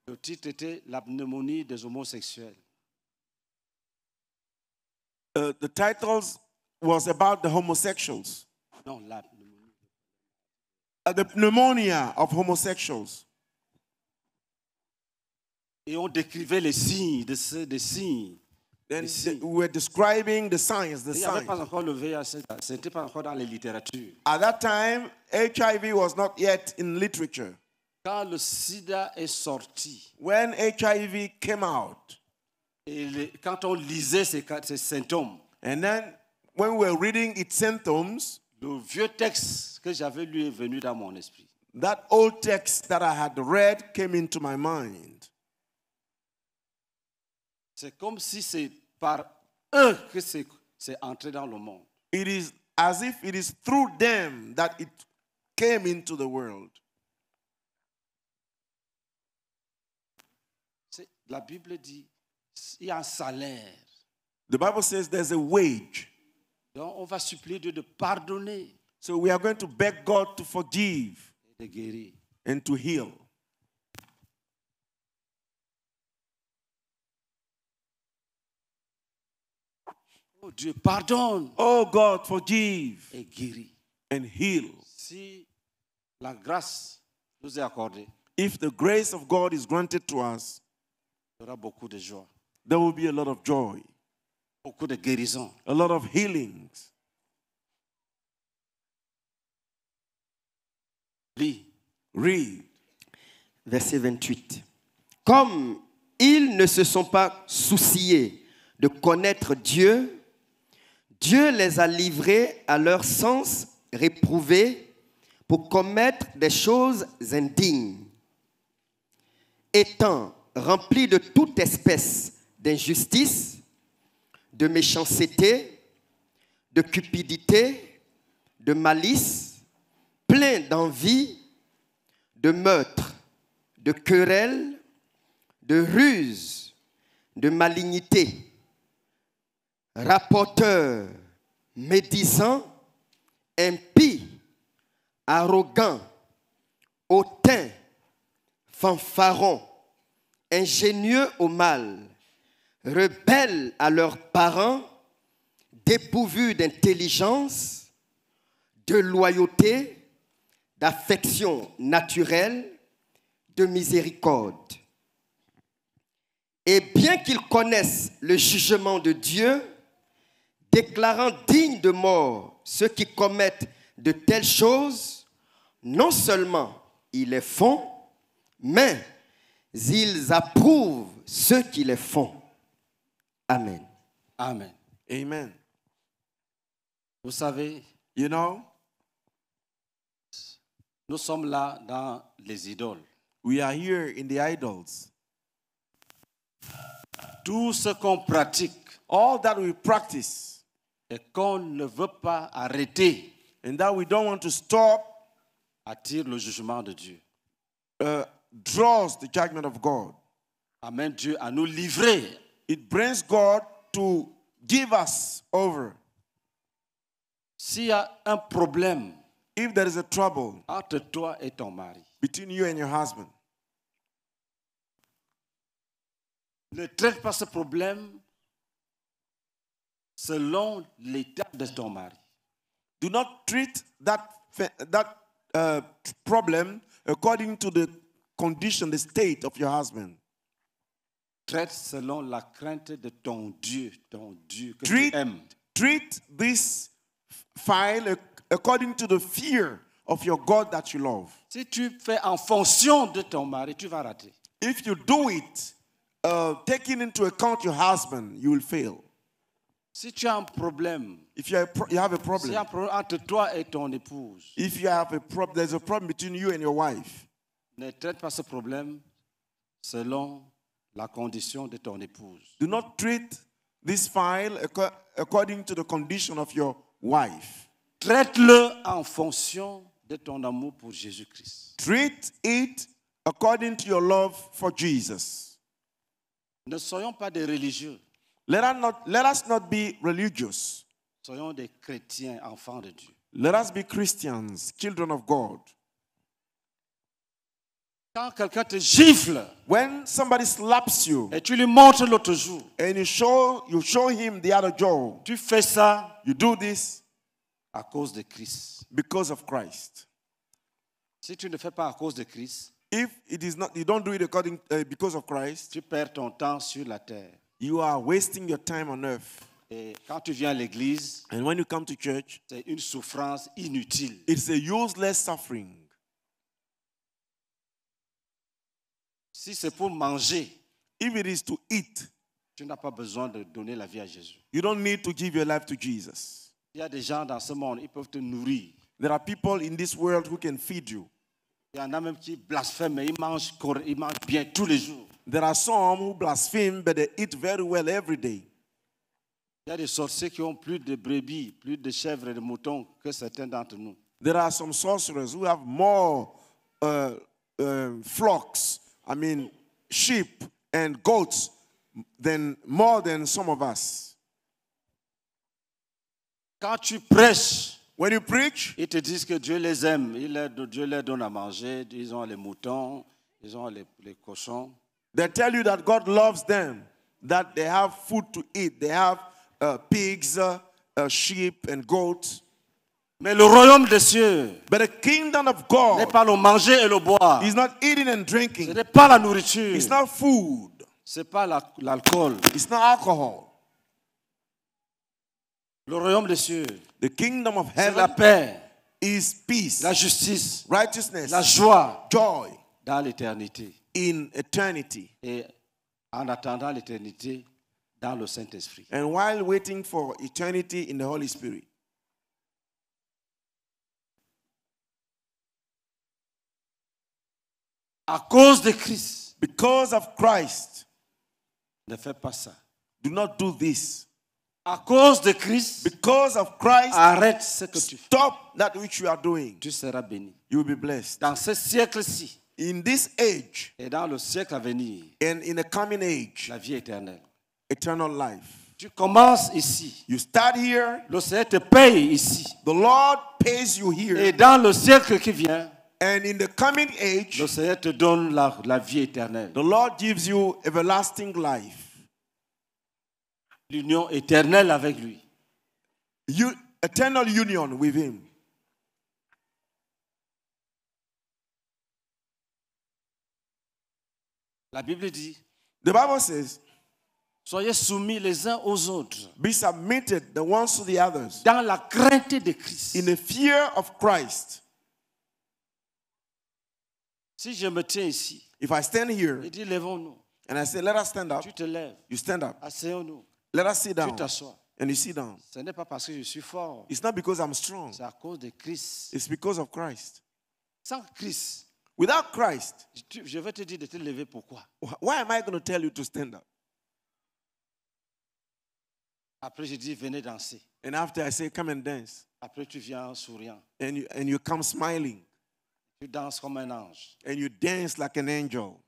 Speaker 1: Le titre était La pneumonie des homosexuels. Uh, the title was about the homosexuals. Non, la pneumonie. Uh, the pneumonia of homosexuals. Et on décrivait les signes, des signes. Then we were describing the signs, the signs. C'était pas encore dans les littératures. At that time, HIV was not yet in literature. Quand le sida est sorti, when HIV came out, et quand on lisait ces, ces symptômes, and then when we were reading its symptoms, le vieux texte que j'avais lu est venu dans mon esprit. That old text that I had read came into my mind. C'est comme si c'est par eux que c'est c'est entré dans le monde. It is as if it is through them that it came into the world. La Bible dit il y a un salaire. The Bible says there's a wage. Donc on va supplier Dieu de pardonner. So we are going to beg God to forgive. de guérir. And to heal. Oh, Dieu pardonne. Oh God, forgive. Et guérit. And heal. Si la grâce nous est accordée. If the grace of God is granted to us, il y aura beaucoup de joie. There will be a lot of joy. Beaucoup de guérisons. A lot of healings.
Speaker 2: Lis. Read. Verset 28. Comme ils ne se sont pas souciés de connaître Dieu, Dieu les a livrés à leur sens réprouvé pour commettre des choses indignes, étant remplis de toute espèce d'injustice, de méchanceté, de cupidité, de malice, plein d'envie, de meurtre, de querelles, de ruse, de malignité Rapporteurs, médisant, impies, arrogants, hautain, fanfaron, ingénieux au mal, rebelles à leurs parents, dépourvus d'intelligence, de loyauté, d'affection naturelle, de miséricorde. Et bien qu'ils connaissent le jugement de Dieu, déclarant dignes de mort ceux qui commettent de telles choses, non seulement ils les font, mais ils approuvent ceux qui les font. Amen.
Speaker 1: Amen. Amen. Vous savez, you know, nous sommes là dans les idoles. We are here in the idols. Tout ce qu'on pratique, all that we practice, qu'on ne veut pas arrêter and that we don't want to stop attire le jugement de Dieu. Uh, draws the judgment of God. Amen, Dieu à nous livrer. It brings God to give us over. S'il y a un problème If there is a trouble entre toi et ton mari, between you and your husband, ne traite pas ce problème selon l'état de ton mari. Do not treat that, that uh, problem according to the condition, the state of your husband. Traite selon la crainte de ton Dieu, ton Dieu que treat, tu aimes. Treat this file according to the fear of your God that you love. Si tu fais en fonction de ton mari, tu vas rater. If you do it, uh, taking into account your husband, you will fail. Si tu as un problème, if you, pro you have a problem, si un problème entre toi et ton épouse, if you have a problem, there's a problem between you and your wife. Ne traite pas ce problème selon la condition de ton épouse. Do not treat this file according to the condition of your wife. Traite-le en fonction de ton amour pour Jésus-Christ. Treat it according to your love for Jesus. Ne soyons pas des religieux. Let us not, let us not be religious. Soyons des chrétiens, enfants de Dieu. Let us be Christians, children of God. Quand quelqu'un te gifle, when somebody slaps you, et tu lui montres l'autre jour, and you show, you show him the other jaw, tu fais ça, you do this, à cause de Christ. Because of Christ. Si tu ne fais pas à cause de Christ, if it is not, you don't do it according, uh, because of Christ, tu perds ton temps sur la terre. You are wasting your time on earth. Et quand tu viens à l'église, And when you come to church, c'est une souffrance inutile. it's a useless suffering. Si c'est pour manger, If it is to eat, tu n'as pas besoin de donner la vie à Jésus. you don't need to give your life to Jesus. Il y a des gens dans ce monde, ils peuvent te nourrir. There are people in this world who can feed you. Il y en a même qui blasphèment, mais ils mangent, cor- ils mangent bien tous les jours. There are some who blaspheme, but they eat very well every day. Il y a des sorciers qui ont plus de brebis, plus de chèvres et de moutons que certains d'entre nous. There are some sorcerers who have more uh, uh, flocks, I mean sheep and goats, than more than some of us. Quand tu prêches, when you preach, ils te disent que Dieu les aime, il Dieu leur donne à manger, ils ont les moutons, ils ont les, les cochons. They tell you that God loves them, that they have food to eat, they have uh, pigs, uh, uh, sheep, and goats. Mais le royaume des cieux But the kingdom of God n'est pas le manger et le boire. It's not eating and drinking. Ce n'est pas la nourriture. It's not food. Ce n'est pas l'alcool. It's not alcohol. Le royaume des cieux, The kingdom of c'est la paix, is peace, la justice, righteousness, la joie, joy dans l'éternité in eternity. Et en attendant l'éternité dans le Saint-Esprit. And while waiting for eternity in the Holy Spirit. À cause de Christ. Because of Christ. Ne fais pas ça. Do not do this. À cause de Christ, because of Christ, arrête ce que tu fais. Stop that which you are doing. Tu seras béni. You will be blessed. Dans ce siècle-ci, in this age, et dans le siècle à venir, and in the coming age, la vie éternelle, eternal life. Tu commences ici. You start here. Le Seigneur te paye ici. The Lord pays you here. Et dans le siècle qui vient, And in the coming age, le Seigneur te donne la, la vie éternelle. The Lord gives you everlasting life. L'union éternelle avec lui. You, eternal union with him. La Bible dit. The Bible says. Soyez soumis les uns aux autres. Be submitted the ones to the others. Dans la crainte de Christ. In the fear of Christ. Si je me tiens ici. If I stand here. Il dit levons nous And I say let us stand up. Tu te lèves. You stand up. Asseyons-nous. Let us sit down. Tu t'assois. And you sit down. Ce n'est pas parce que je suis fort. It's not because I'm strong. C'est à cause de Christ. It's because of Christ. Sans Christ. Without Christ, je vais te dire de te lever pourquoi. Why am I going to tell you to stand up? Après, je dis, venez danser. And after I say, come and dance. Après, tu viens souriant. And you, and you come smiling. Tu danses comme un ange. And you dance like an angel.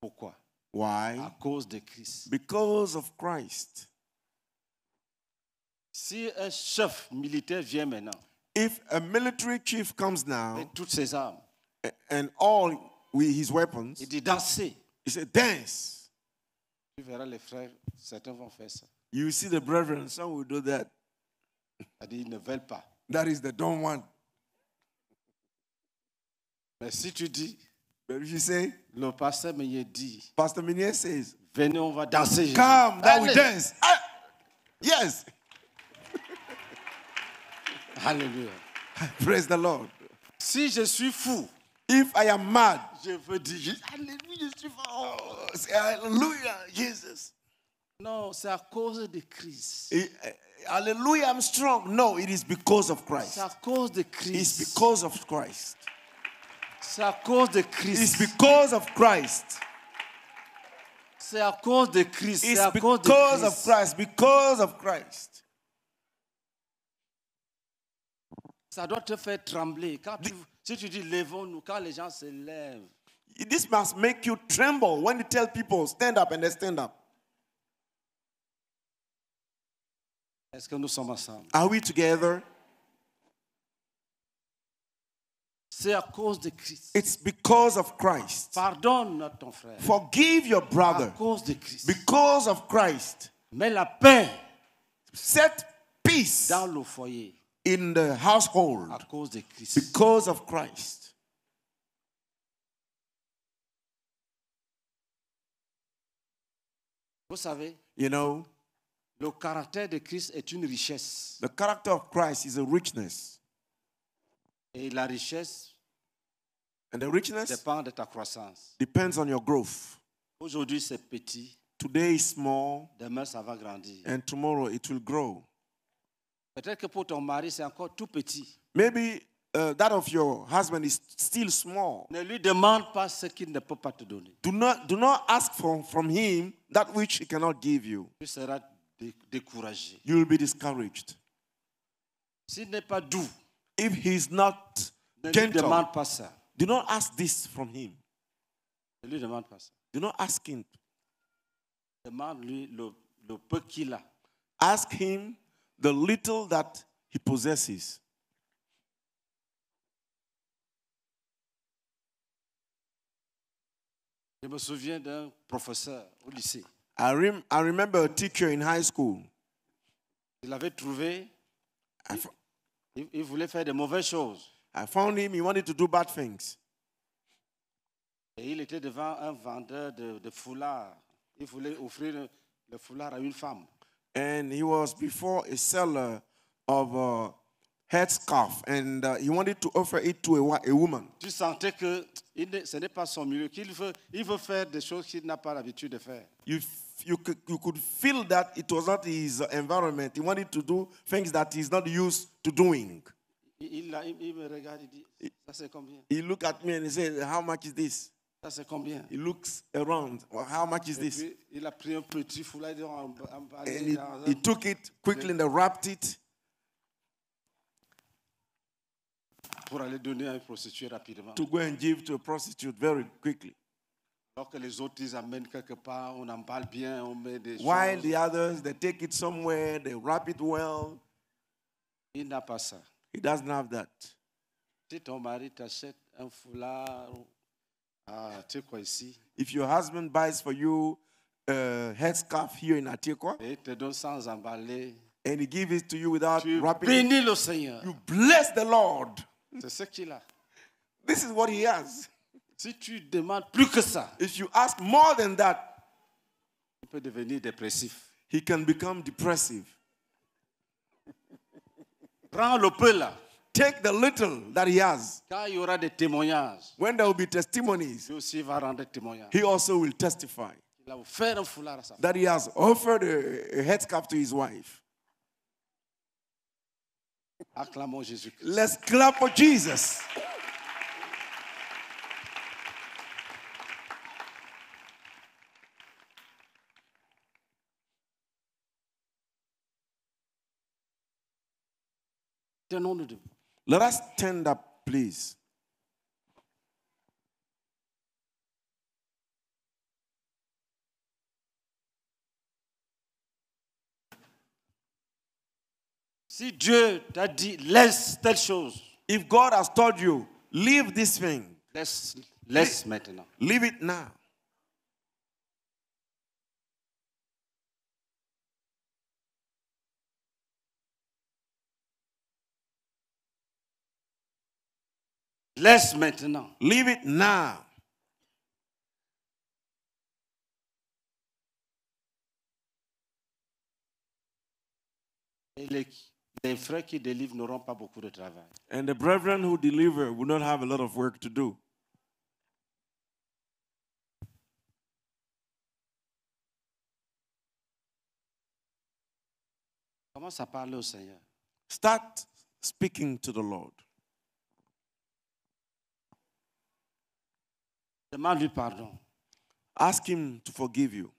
Speaker 1: Pourquoi? Why? À cause de Christ. Because of Christ. Si un chef militaire vient maintenant. If a military chief comes now toutes ses armes, and all with his weapons, il dit danser. He said, dance. Tu verras les frères, certains vont faire ça. You see the brethren, some will do that. Il dit, ils ne veulent pas. That is, the don't want. Mais si tu dis, But if you say, le pasteur Meunier dit, Pastor Meunier says, venez, on va danser. Come, that we dance. yes. Hallelujah. Praise the Lord. Si je suis fou, if I am mad, je veux dire, "Hallelujah!" je suis fou. Oh, Jesus. No, c'est à cause de Christ. Eh, hallelujah, I'm strong. No, it is because of Christ. C'est à cause de Christ. It's because of Christ. C'est à cause de Christ. It's because of Christ. C'est à cause de Christ. It's because of Christ. Because of Christ. Ça doit te faire trembler. Quand tu, si tu dis levons-nous, quand les gens se lèvent. This must make you tremble when you tell people stand up and they stand up. Est-ce que nous sommes ensemble? Are we together? C'est à cause de Christ. It's because of Christ. Pardonne ton frère. Forgive your brother. À cause de Christ. Because of Christ. Mais la paix. Set peace. Dans le foyer. in the household because of Christ. Vous savez, you know, le caractère de Christ est une richesse. The character of Christ is a richness. Et la richesse And the richness dépend de ta croissance. Depends on your growth. Aujourd'hui, c'est petit. Today is small. Demain, ça va grandir. And tomorrow it will grow. Peut-être que pour ton mari, c'est encore tout petit. Maybe uh, that of your husband is still small. Ne lui demande pas ce qu'il ne peut pas te donner. Do not, do not ask from, from him that which he cannot give you. Tu seras découragé. You will be discouraged. S'il n'est pas doux, If he is not ne lui gentle, demande pas ça. do not ask this from him. Ne lui demande pas ça. Do not ask him. Demande-lui le, le peu qu'il a. Ask him the little that he possesses. Je me souviens d'un professeur au lycée. I, rem I remember a teacher in high school. trouvé. I il, il voulait faire mauvaises choses. I found him, he wanted to do bad things. Et il était devant un vendeur de, de foulards. Il voulait offrir le foulard à une femme and he was before a seller of a uh, headscarf, and uh, he wanted to offer it to a, a woman. Tu sentais que il ne, ce n'est pas son milieu, qu'il veut, il veut faire des choses qu'il n'a pas l'habitude de faire. You, you, could, you could feel that it was not his environment. He wanted to do things that he's not used to doing. Il, il, il me regarde, il dit, ça c'est combien? He looked at me and he said, how much is this? Ça, c'est combien? He looks around. Well, how much is this? il a pris un petit foulard. And he, he took it quickly and wrapped it pour aller donner à une prostituée rapidement. to go and give to a prostitute very quickly. Alors que les autres, ils amènent quelque part, on bien, on met des While choses. the others, they take it somewhere, they wrap it well. Il n'a pas ça. He doesn't have that. Si ton mari t'achète un foulard Atikwa ah, If your husband buys for you a headscarf here in Atikwa, et te donne sans emballer, and he gives it to you without tu wrapping it, le Seigneur. you bless the Lord. C'est ce qu'il a. This is what he has. Si tu demandes plus que ça, If you ask more than that, il peut devenir dépressif. he can become depressive. Prends le peu là take the little that he has. Quand il y aura des témoignages, when there will be testimonies, aussi va rendre he also will testify Il a offert un foulard à sa that he has offered a, a headscarf to his wife. Acclamons jesus Let's clap for Jesus. Tenons-nous debout. Let us stand up, please. Si Dieu t'a dit, laisse telle chose, If God has told you, leave this thing, laisse, laisse maintenant. Leave it now. Laisse maintenant. Leave it now. Et les, les frères qui délivrent n'auront pas beaucoup de travail. And the brethren who deliver will not have a lot of work to do. Commence à parler au Seigneur. Start speaking to the Lord. Demande lui pardon. Ask him to forgive you.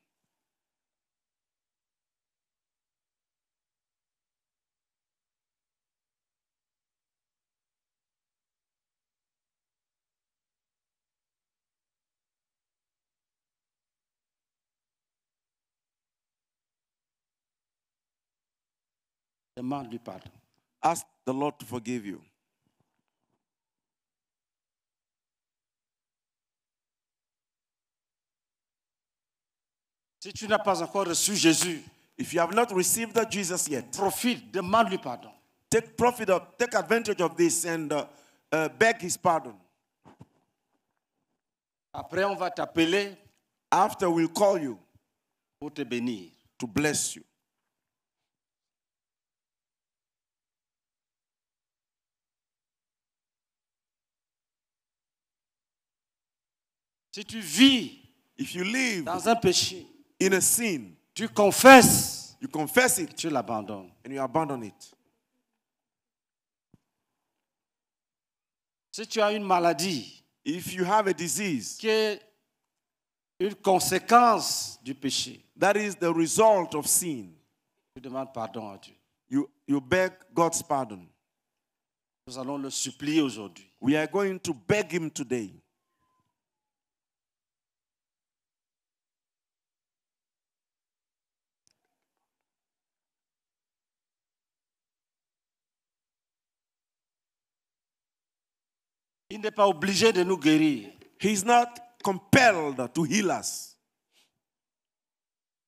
Speaker 1: Demand lui pardon. Ask the Lord to forgive you. Si tu n'as pas encore reçu Jésus, if you have not received that Jesus yet, profite, demande-lui pardon. Take profit of, take advantage of this and uh, uh, beg his pardon. Après, on va t'appeler. After we'll call you. Pour te bénir. To bless you. Si tu vis If you live dans un péché, in a sin, tu confesses, you confess it, tu l'abandonnes. and you abandon it. Si tu as une maladie, If you have a disease qui est une conséquence du péché, that is the result of sin, tu demandes pardon à Dieu. you, you beg God's pardon. Nous allons le supplier aujourd'hui. We are going to beg Him today. Il n'est pas obligé de nous guérir. He's not compelled to heal us.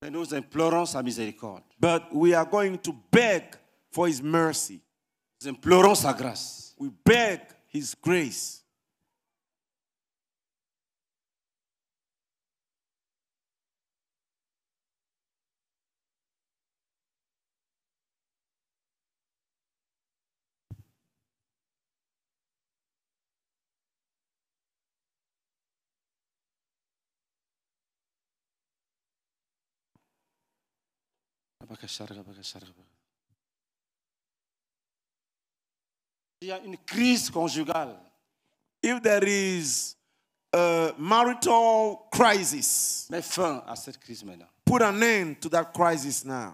Speaker 1: Mais nous implorons sa miséricorde. But we are going to beg for his mercy. Nous implorons sa grâce. We beg his grace. Il y a une crise conjugale. If there is a marital crisis, mets fin à cette crise maintenant. Put an end to that crisis now.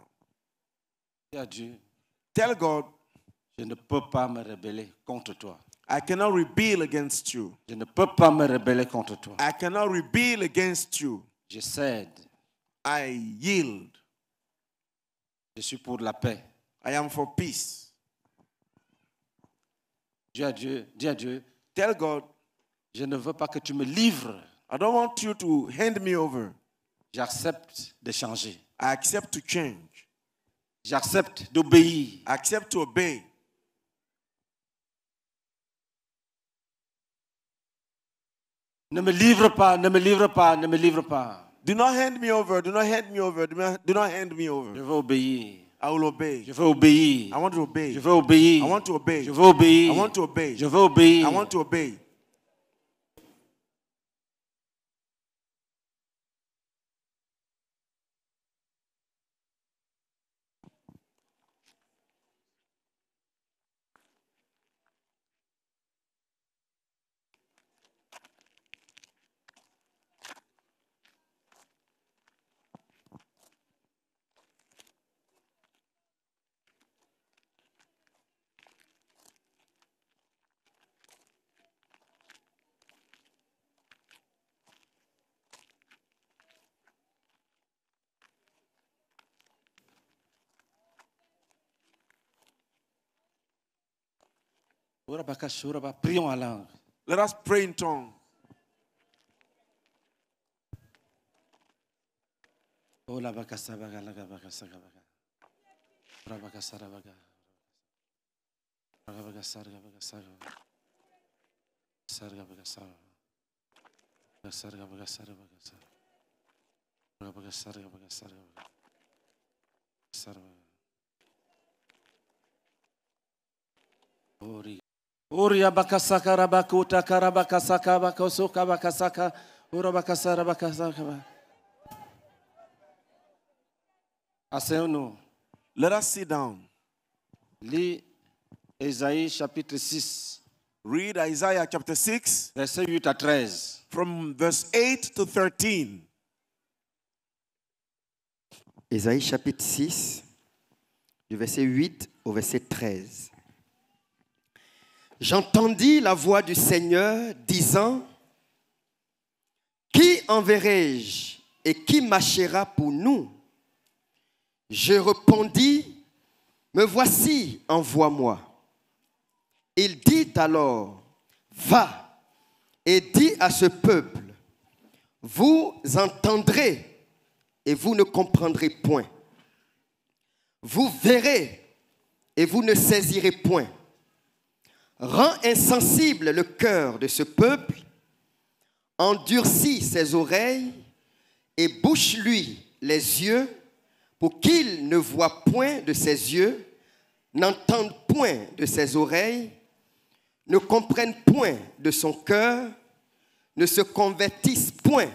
Speaker 1: Dis à Dieu, tell God, je ne peux pas me rebeller contre toi. I cannot rebel against you. Je ne peux pas me rebeller contre toi. I cannot rebel against you. Je cède. I yield. Je suis pour la paix. I am for peace. Dieu, Dieu. Tell God, je ne veux pas que tu me livres. I don't want you to hand me over. J'accepte de changer. I accept to change. J'accepte d'obéir. I accept to obey. Ne me livre pas, ne me livre pas, ne me livre pas. Do not hand me over. Do not hand me over. Do not, do not hand me over. Je vais obéir. I will obey. Je vais obéir. I want to obey. Je vais obéir. I want to obey. Je vais obéir. I want to obey. Je vais obéir. I want to obey. Prions en langue. Let us pray in tongues. Uria bakasaka rabakuta karabakasaka bakosuka bakasaka bakasara bakasaka. Asseyons-nous. Let us sit down. Lis Isaïe chapitre 6. Read Isaiah chapter 6. Verset 8 à 13.
Speaker 2: From verse 8 to 13. Isaïe chapitre 6, du verset 8 au verset 13. J'entendis la voix du Seigneur disant, Qui enverrai-je et qui marchera pour nous Je répondis, Me voici, envoie-moi. Il dit alors, Va et dis à ce peuple, Vous entendrez et vous ne comprendrez point. Vous verrez et vous ne saisirez point rend insensible le cœur de ce peuple, endurcit ses oreilles et bouche-lui les yeux pour qu'il ne voie point de ses yeux, n'entende point de ses oreilles, ne comprenne point de son cœur, ne se convertisse point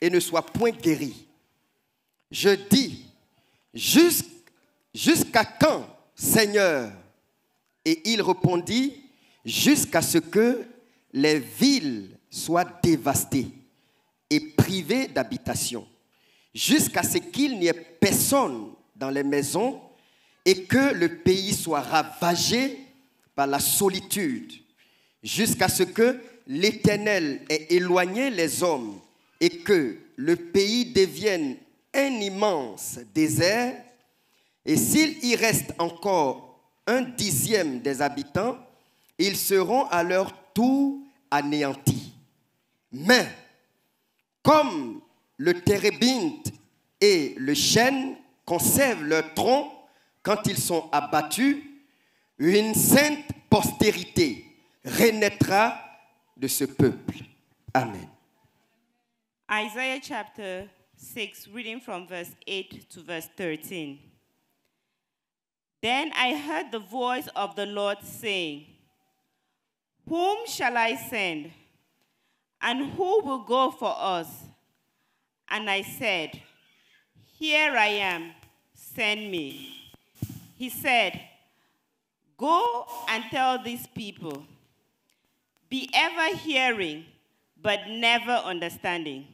Speaker 2: et ne soit point guéri. Je dis, jusqu'à quand, Seigneur Et il répondit, jusqu'à ce que les villes soient dévastées et privées d'habitation, jusqu'à ce qu'il n'y ait personne dans les maisons et que le pays soit ravagé par la solitude, jusqu'à ce que l'Éternel ait éloigné les hommes et que le pays devienne un immense désert, et s'il y reste encore un dixième des habitants, ils seront alors leur anéantis. Mais, comme le térébinthe et le chêne conservent leur tronc quand ils sont abattus, une sainte postérité renaîtra de ce peuple. Amen.
Speaker 3: Isaiah chapter 6, reading from verse 8 to verse 13. Then I heard the voice of the Lord saying, Whom shall I send? And who will go for us? And I said, Here I am, send me. He said, Go and tell these people, be ever hearing, but never understanding.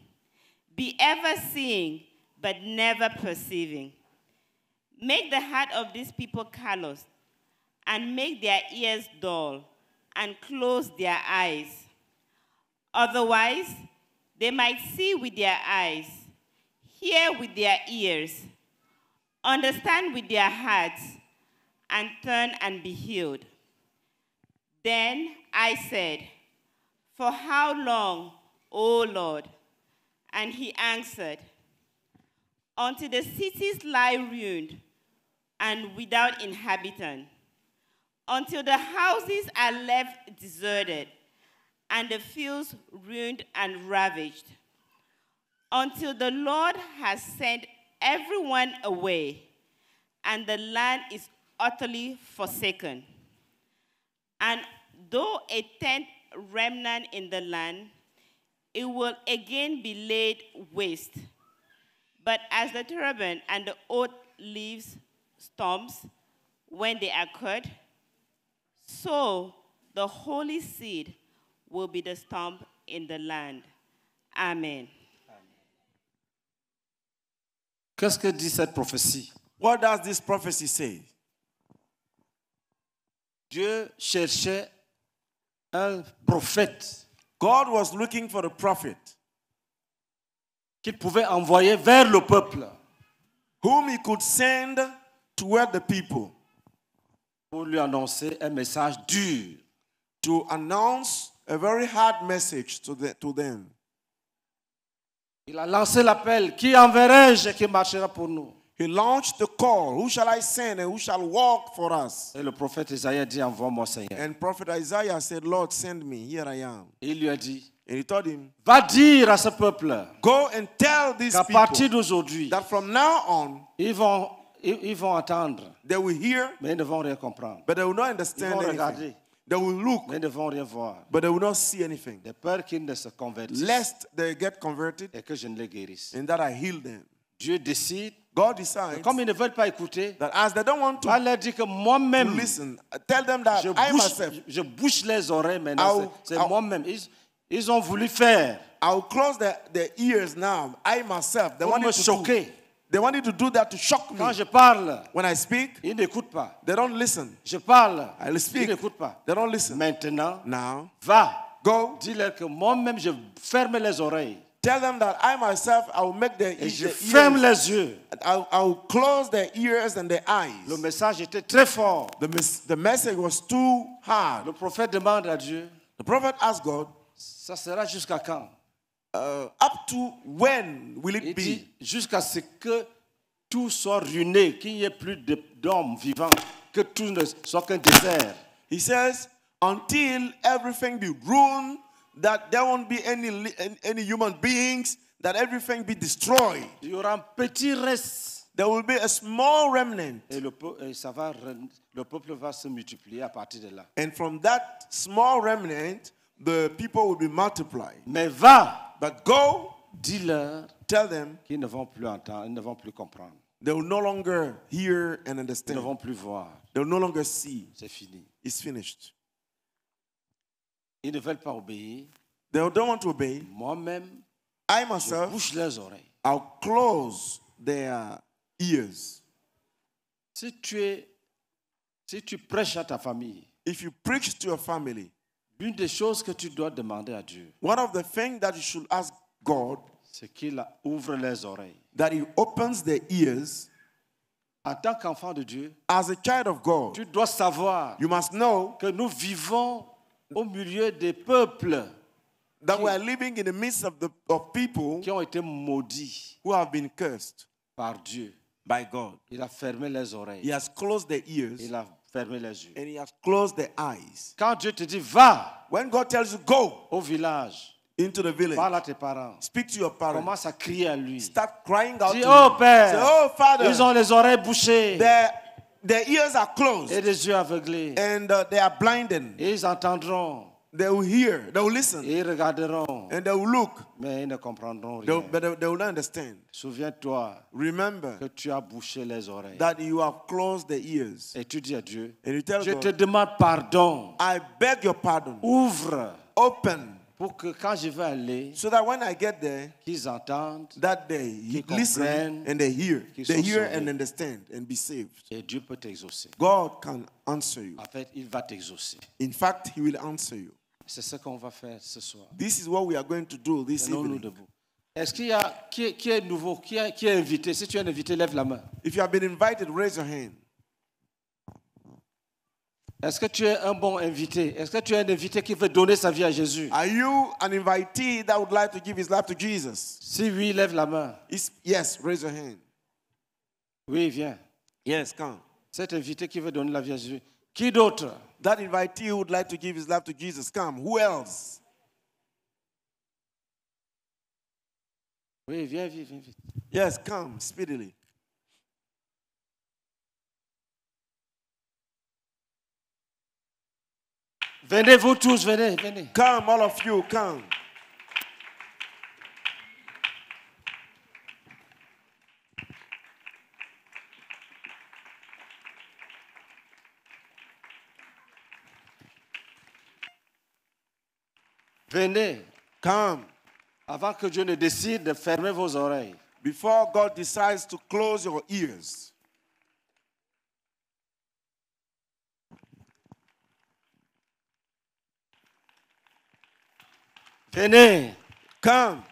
Speaker 3: Be ever seeing, but never perceiving. Make the heart of these people callous, and make their ears dull and close their eyes. Otherwise, they might see with their eyes, hear with their ears, understand with their hearts, and turn and be healed. Then I said, For how long, O Lord? And he answered, Until the cities lie ruined and without inhabitant until the houses are left deserted and the fields ruined and ravaged, until the Lord has sent everyone away and the land is utterly forsaken. And though a tenth remnant in the land, it will again be laid waste. But as the turban and the oak leaves storms, when they are cut, so the holy seed will be the stump in the land. Amen.
Speaker 1: Qu'est-ce que dit cette prophétie? What does this prophecy say? Dieu cherchait un prophète. God was looking for a prophet. Qu'il pouvait envoyer vers le peuple. Whom he could send toward the people. pour lui annoncer un message dur. To announce a very hard message to, to them. Il a lancé l'appel, qui enverrai et qui marchera pour nous? He launched the call, who shall I send and who shall walk for us? Et le prophète Isaïe dit, envoie-moi Seigneur. And prophet Isaiah said, Lord, send me, here I am. Il lui a dit, And he told him, Va dire à ce peuple Go and tell this these qu'à partir d'aujourd'hui, that from now on, ils ils, ils vont entendre. They will hear, mais ils ne vont rien comprendre. But they will not understand ils vont regarder. They will look, mais ils ne vont rien voir. But they will not see anything. De peur qu'ils ne se convertissent. Lest they get converted, et que je ne les guérisse. And that I heal them. Dieu décide. God decides. Comme ils ne veulent pas écouter, that as they don't want to, Allah dit que moi-même, listen, tell them that je I myself, je bouche les oreilles maintenant. C'est moi-même. Ils, ils ont voulu faire. I will close the the ears now. I myself, they want me choquer. To do. They wanted to do that to shock me. Quand je parle, when I speak, ils n'écoutent pas. They don't listen. Je parle, I speak, ils n'écoutent pas. They don't listen. Maintenant, Now, va, go, dis-leur que moi-même je ferme les oreilles. Tell them that I myself I will make their, Et je ferme les yeux. I, I will close their ears and their eyes. Le message était très fort. The, the message was too hard. Le prophète demande à Dieu. The prophet asked God. Ça sera jusqu'à quand? Uh, up to when will it be? Jusqu'à ce que tout soit ruiné, qu'il n'y ait plus d'hommes vivants, que tout ne soit qu'un désert. He says, until everything be ruined, that there won't be any, any human beings, that everything be destroyed. Il y aura un petit reste. There will be a small remnant. Et le, et ça va, le peuple va se multiplier à partir de là. And from that small remnant, the people will be multiplied. Mais va. But go. Dis-leur. Tell them. Qu'ils ne vont plus entendre, ils ne vont plus comprendre. They will no longer hear and understand. Ils ne vont plus voir. They will no longer see. C'est fini. It's finished. Ils ne veulent pas obéir. They don't want to obey. Moi-même. I myself. Je bouche leurs oreilles. I'll close their ears. Si tu es, si tu prêches à ta famille. If you preach to your family. L'une des choses que tu dois demander à Dieu, One of the things that you should ask God c'est qu'il ouvre les oreilles. that He opens the ears. En tant qu'enfant de Dieu, As a child of God, tu dois savoir you must know que nous vivons au milieu des peuples that we are living in the midst of the of people qui ont été maudits who have been cursed par Dieu by God. Il a fermé les oreilles. He has closed the ears. Il a fermé les yeux. And he has closed the eyes. Quand Dieu te dit va, when God tells you go au village, into the village, parle à tes parents. Speak to your parents. Commence à crier à lui. Start crying out. Dis to oh him. père. Say, oh father. Ils ont les oreilles bouchées. Their, their ears are closed. Et les yeux aveuglés. And uh, they are blinded. Et ils entendront. They will hear, they will listen. Ils regarderont. And they will look. Mais ils ne comprendront rien. They, will, but they, they will not understand. Souviens-toi Remember que tu as bouché les oreilles. That you have closed the ears. Et tu dis à Dieu, je God, te demande pardon. I beg your pardon. Ouvre. Open. Pour que quand je vais aller, so that when I get there, qu'ils entendent, that they listen and they hear, they hear sauvés. and understand and be saved. Et Dieu peut t'exaucer. God can answer you. En fait, il va t'exaucer. In fact, he will answer you. C'est ce qu'on va faire ce soir. This is what we are going to do this evening. Est-ce qu'il y a qui est, qui est nouveau, qui est, qui est invité Si tu es invité, lève la main. If you have been invited, raise your hand. Est-ce que tu es un bon invité? Est-ce que tu es un invité qui veut donner sa vie à Jésus? Are you an invitee that would like to give his life to Jesus? Si oui, lève la main. yes, raise your hand. Oui, viens. Yes, come. Cet invité qui veut donner la vie à Jésus. Qui d'autre? That invitee who would like to give his life to Jesus, come. Who else? Oui, viens, viens, viens Yes, come speedily. Venez vous tous, venez, venez. Come, all of you, come. Venez. Come. Avant que Dieu ne décide, de fermer vos oreilles. Before God decides to close your ears. Venez. Come.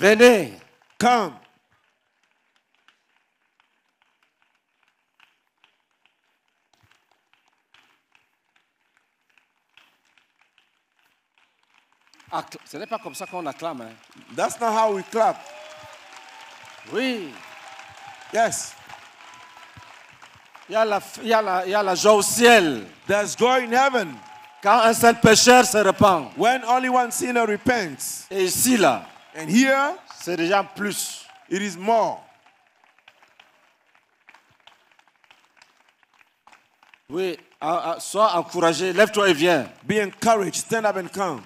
Speaker 1: Venez. Come. Ce n'est pas comme ça qu'on acclame. Hein. That's not how we clap. Oui. Yes. Il y a la, il y a la, il y a la joie au ciel. There's joy in heaven. Quand un seul pécheur se repent. When only one sinner repents. Et ici là. And here. C'est déjà plus. It is more. Oui, sois encouragé, lève-toi et viens. Be encouraged, stand up and come.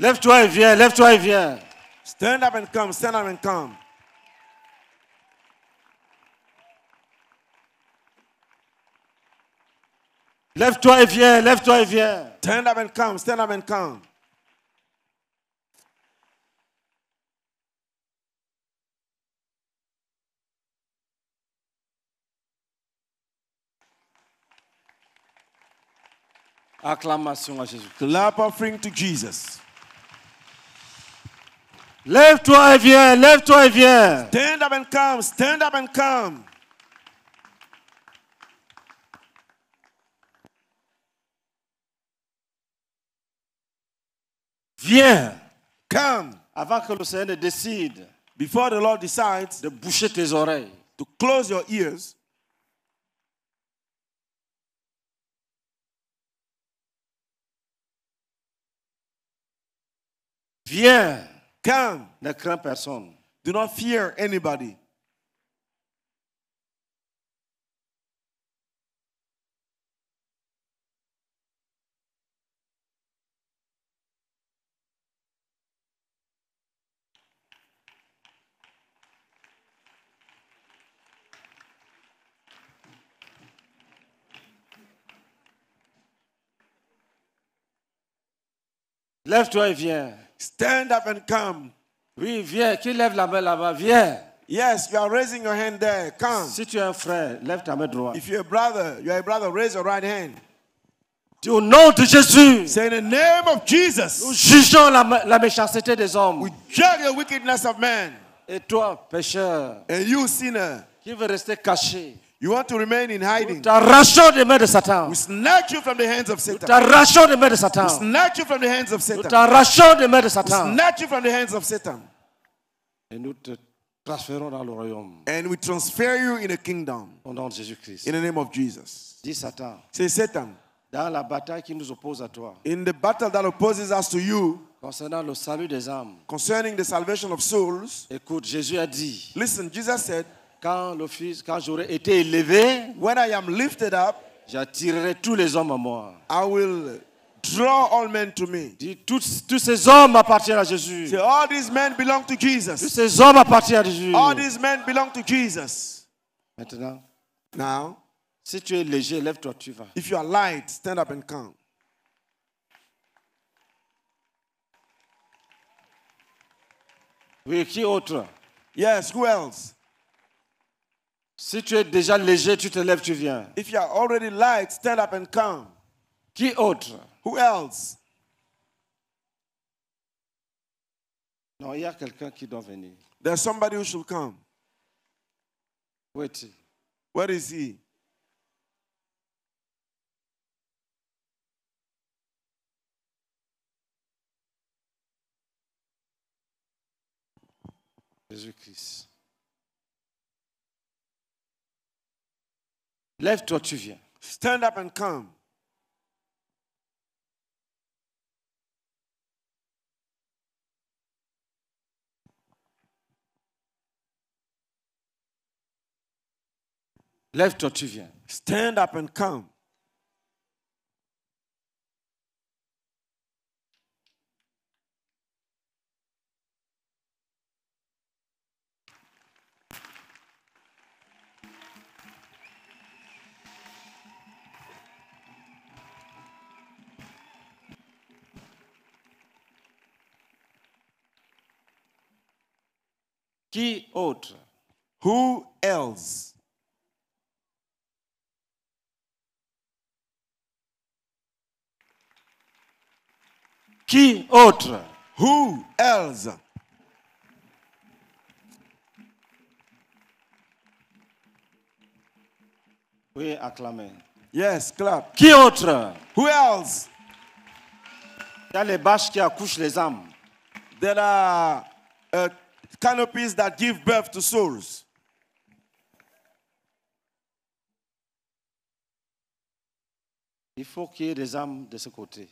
Speaker 1: Left, wife here. Left, wife here. Stand up and come, stand up and come. Left, wife here. Left, wife here. Stand up and come, stand up and come. Acclamation Jésus. Clap offering to Jesus. Lève-toi et viens, lève-toi et viens. Stand up and come, stand up and come. Viens. Come. Avant que le Seigneur ne décide. Before the Lord decides. De boucher tes oreilles. To close your ears. Viens. Calme. Ne crains personne. Do not fear anybody. Lève-toi et viens. Stand up and come. Oui, viens. Qui lève la main là-bas, viens. Yes, you are raising your hand there. Come. Si tu es un frère, lève ta main droite. If you're a brother, you are a brother, raise your right hand. Au nom de Jésus, Say in the name of Jesus, nous jugeons la, la méchanceté des hommes. we judge the wickedness of man. Et toi, pécheur, And you, sinner, qui veut rester caché, you want to remain in hiding. We snatch you from the hands of Satan. We snatch you from the hands of Satan. We snatch you from the hands of Satan. Et nous te transférons dans le royaume. And we transfer you in a kingdom. In the name of Jesus. Say Satan. In the battle that opposes us to you. Concerning the salvation of souls. Listen, Jesus said. Quand, l'office, quand j'aurai été élevé, when I am lifted up, j'attirerai tous les hommes à moi. I will draw all men to me. Dis, tous, tous ces hommes appartiennent à Jésus. Say, all these men belong to Jesus. Tous ces hommes appartiennent à Jésus. All these men belong to Jesus. Maintenant, now, si tu es léger, lève-toi, tu vas. If you are light, stand up and come. Oui, qui autre? Yes, who else? Si tu es déjà léger, tu te lèves, tu viens. If you are already light, stand up and come. Qui autre? Who else? Non, il y a quelqu'un qui doit venir. There's somebody who should come. Wait. Where is he? Jésus-Christ. Lève-toi, tu viens. Stand up and come. Lève-toi, tu viens. Stand up and come. Qui autre? Who else? Qui autre? Who else? Oui, acclamé Yes, clap. Qui autre? Who else? Il les bâches qui accouchent les âmes. de la canopies that give birth to souls. Il faut qu'il y ait des âmes de ce côté.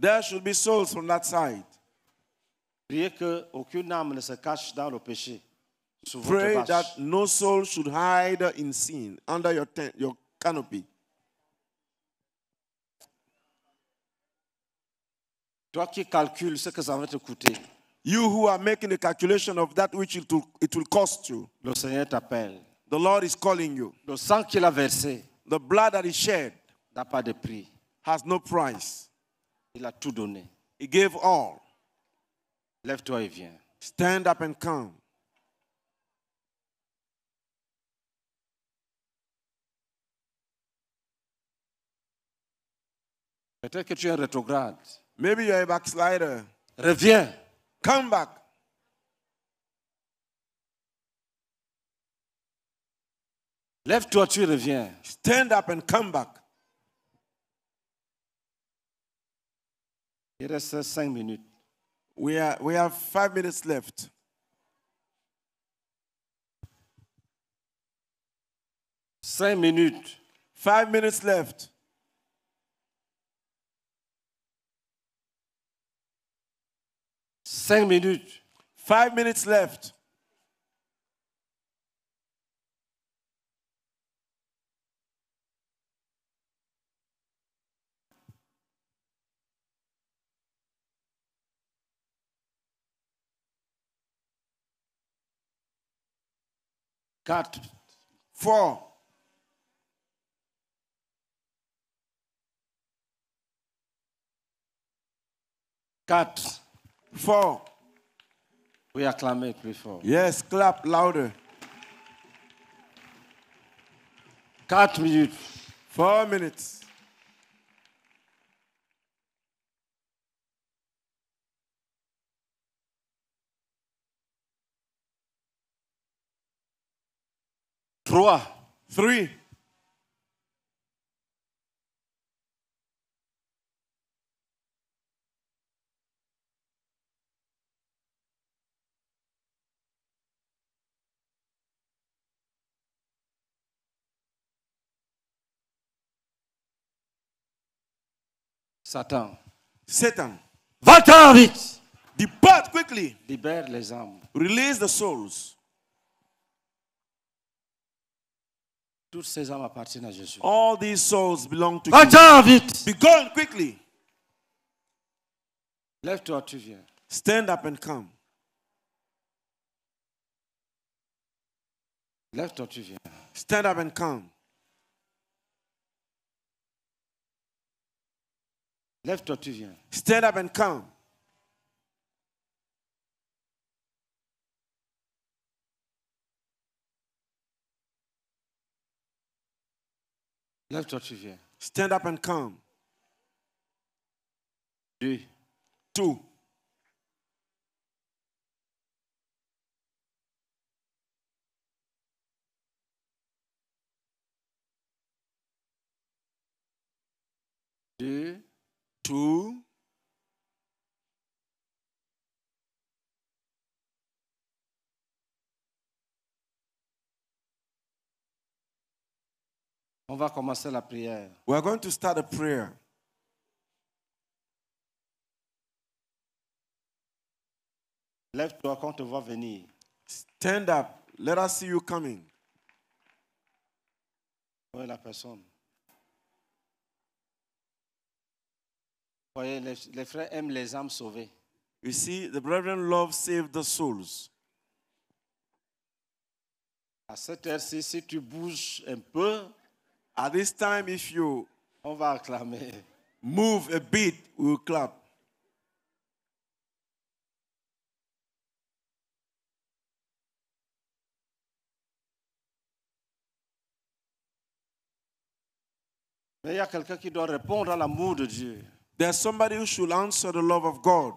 Speaker 1: There should be souls from that side. Priez que aucune âme ne se cache dans le péché. Sous Pray that no soul should hide in sin under your tent, your canopy. Toi qui calcules ce que ça va te coûter. You who are making a calculation of that which it will, it will cost you. Le Seigneur t'appelle. The Lord is calling you. Le sang qu'il a versé. The blood that is shed. N'a pas de prix. Has no price. Il a tout donné. He gave all. Lève-toi et viens. Stand up and come. Peut-être que tu es rétrograde. Maybe you are a backslider. Reviens. Come back. Lève-toi, tu reviens. Stand up and come back. Il reste cinq minutes. We, are, we have five minutes left. Cinq minutes. Five minutes left. Cinq minutes. Five minutes left. Quatre. Four. Quatre. Four. We acclamate plus fort. Yes, clap louder. Quatre minutes. Four minutes. Trois. Three. Satan. Satan. Va-t'en vite. Depart quickly. Libère les âmes. Release the souls. Toutes ces âmes appartiennent à Jésus. All these souls belong to Va-t'en vite. Be gone quickly. Lève-toi, tu viens. Stand up and come. Lève-toi, tu viens. Stand up and come. Lève-toi, tu viens. Stand up and come. Lève-toi, tu viens. Stand up and come. Deux. Two. Deux to On va commencer la prière. We are going to start a prayer. Lève-toi quand te voit venir. Stand up. Let us see you coming. Où est la personne? voyez, les, les frères aiment les âmes sauvées. You see, the brethren love save the souls. À cette heure-ci, si tu bouges un peu, At this time, if you on va acclamer. move a bit, will clap. Mais il y a quelqu'un qui doit répondre à l'amour de Dieu. There's somebody who should answer the love of God.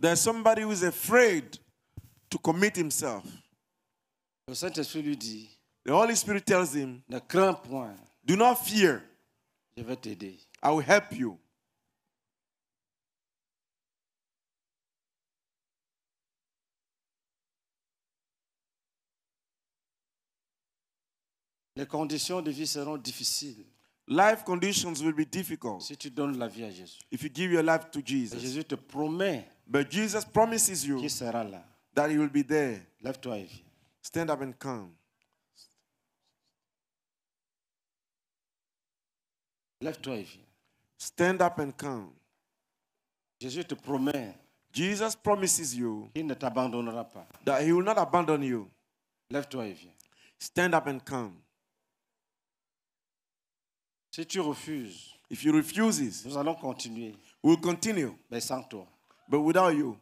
Speaker 1: There's somebody who is afraid to commit himself. the Holy Spirit tells him, Do not fear. I will help you. Les conditions de vie seront difficiles. Life conditions will be difficult. Si tu donnes la vie à Jésus. If you give your life to Jesus. Jésus te promet. But Jesus promises you. Qu'il sera là. That he will be there. Lève-toi et viens. Stand up and come. Lève-toi et viens. Stand up and come. Jésus te promet. Jesus promises you. Il ne t'abandonnera pas. That he will not abandon you. Lève-toi et viens. Stand up and come. Si tu refuses, if you refuses, nous allons continuer. We'll continue. Mais sans toi. But without you.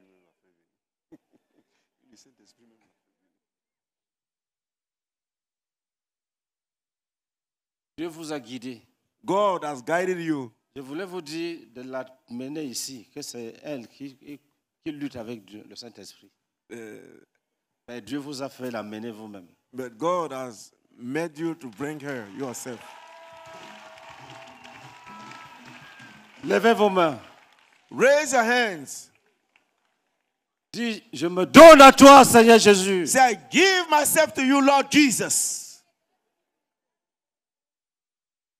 Speaker 1: lui l'a fait venir. le Saint-Esprit même l'a fait venir. Dieu vous a guidé. God has guided you. Je voulais vous dire de la mener ici, que c'est elle qui, qui, lutte avec Dieu, le Saint-Esprit. Euh, Mais Dieu vous a fait la mener vous-même. But God has made you to bring her yourself. Levez vos mains. Raise your hands. Dis, je me donne à toi, Seigneur Jésus. Say, I give myself to you, Lord Jesus.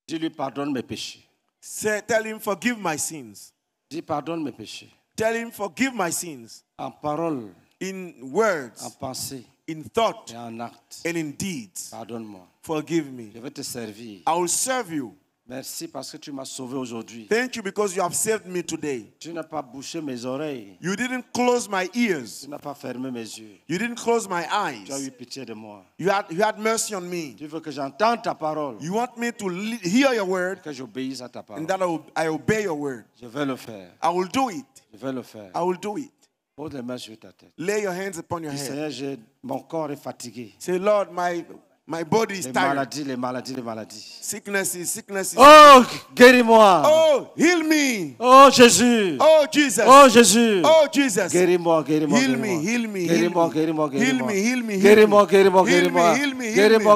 Speaker 1: Dis-lui, pardonne mes péchés. Say, tell him, forgive my sins. Dis, pardonne mes péchés. Tell him, forgive my sins. En parole. In words. En pensée. In thought. Et en acte. And in deeds. Pardonne-moi. Forgive me. Je vais te servir. I will serve you. Merci parce que tu m'as sauvé aujourd'hui. Thank you because you have saved me today. Tu n'as pas bouché mes oreilles. You didn't close my ears. Tu n'as pas fermé mes yeux. You didn't close my eyes. Tu as eu pitié de moi. You had, you had mercy on me. Tu veux que j'entende ta parole. You want me to hear your word. Et que j'obéisse à ta parole. And that I, I obey your word. Je vais le faire. I will do it. Je vais le faire. I will do it. Pose les mains sur ta tête. Lay your hands upon your head. Seigneur, mon corps est fatigué. Say Lord, my My body is les tired. maladies, les maladies, les maladies. Sicknesses, sicknesses. Oh, guéris-moi. Oh, heal me. Oh, Jésus. Oh, Jesus. Oh, Jésus. Oh, Jesus. Guéris-moi, guéris-moi. Heal me, heal me. Guéris-moi, guéris-moi, guéris-moi. Heal me, heal me. Guéris-moi, guéris-moi, guéris-moi.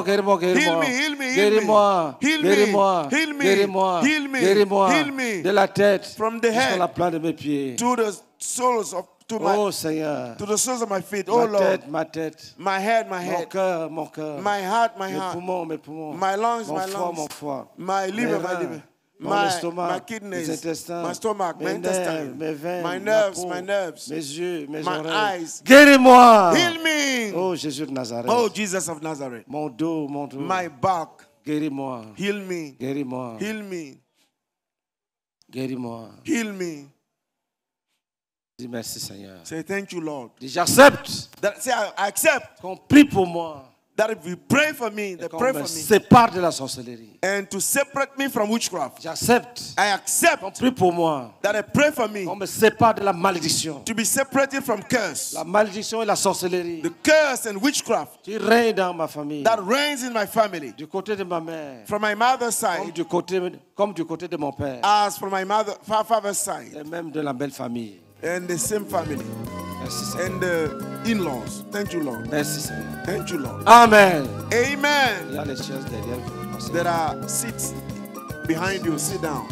Speaker 1: Heal me, heal me. Guéris-moi, guéris-moi, guéris-moi. Heal me, heal me. Guéris-moi, guéris-moi. Heal me, heal me. Guéris-moi, Heal me. De la tête. Jusqu'à la plante de mes pieds. To the soles of to my, oh Seigneur, to the soles of my feet. Oh ma Lord, tête, ma tête, my head, my head, mon cœur, mon cœur, my heart, my mes heart, poumons, mes poumons, my lungs, mon my foie, lungs, mon foie, my liver, my liver. Mon my, estomac, my kidneys, intestins, my stomach, mes my intestines, mes veines, my nerves, peau, my nerves, mes yeux, mes my oreilles. eyes. Guéris-moi. Heal me. Oh Jésus de Nazareth. Oh Jesus of Nazareth. Mon dos, mon dos. My back. Guéris-moi. Heal me. Guéris-moi. Heal me. Guéris-moi. Heal me. Dis merci Seigneur. Say thank you Lord. Dis j'accepte. Say I accept. Qu'on prie pour moi. That if you pray for me, they pray for me. Sépare de la sorcellerie. And to separate me from witchcraft. J'accepte. I accept. Qu'on prie pour moi. That I pray for me. Qu'on me sépare de la malédiction. To be separated from curse. La malédiction et la sorcellerie. The curse and witchcraft. Qui règne dans ma famille. That reigns in my family. Du côté de ma mère. From my mother's side. Comme du côté, comme du côté de mon père. As from my mother, father's side. Et même de la belle famille. and the same family and the in laws. Thank you, Lord. Yes, Thank you, Lord. Amen. Amen. There are seats behind you. Sit down.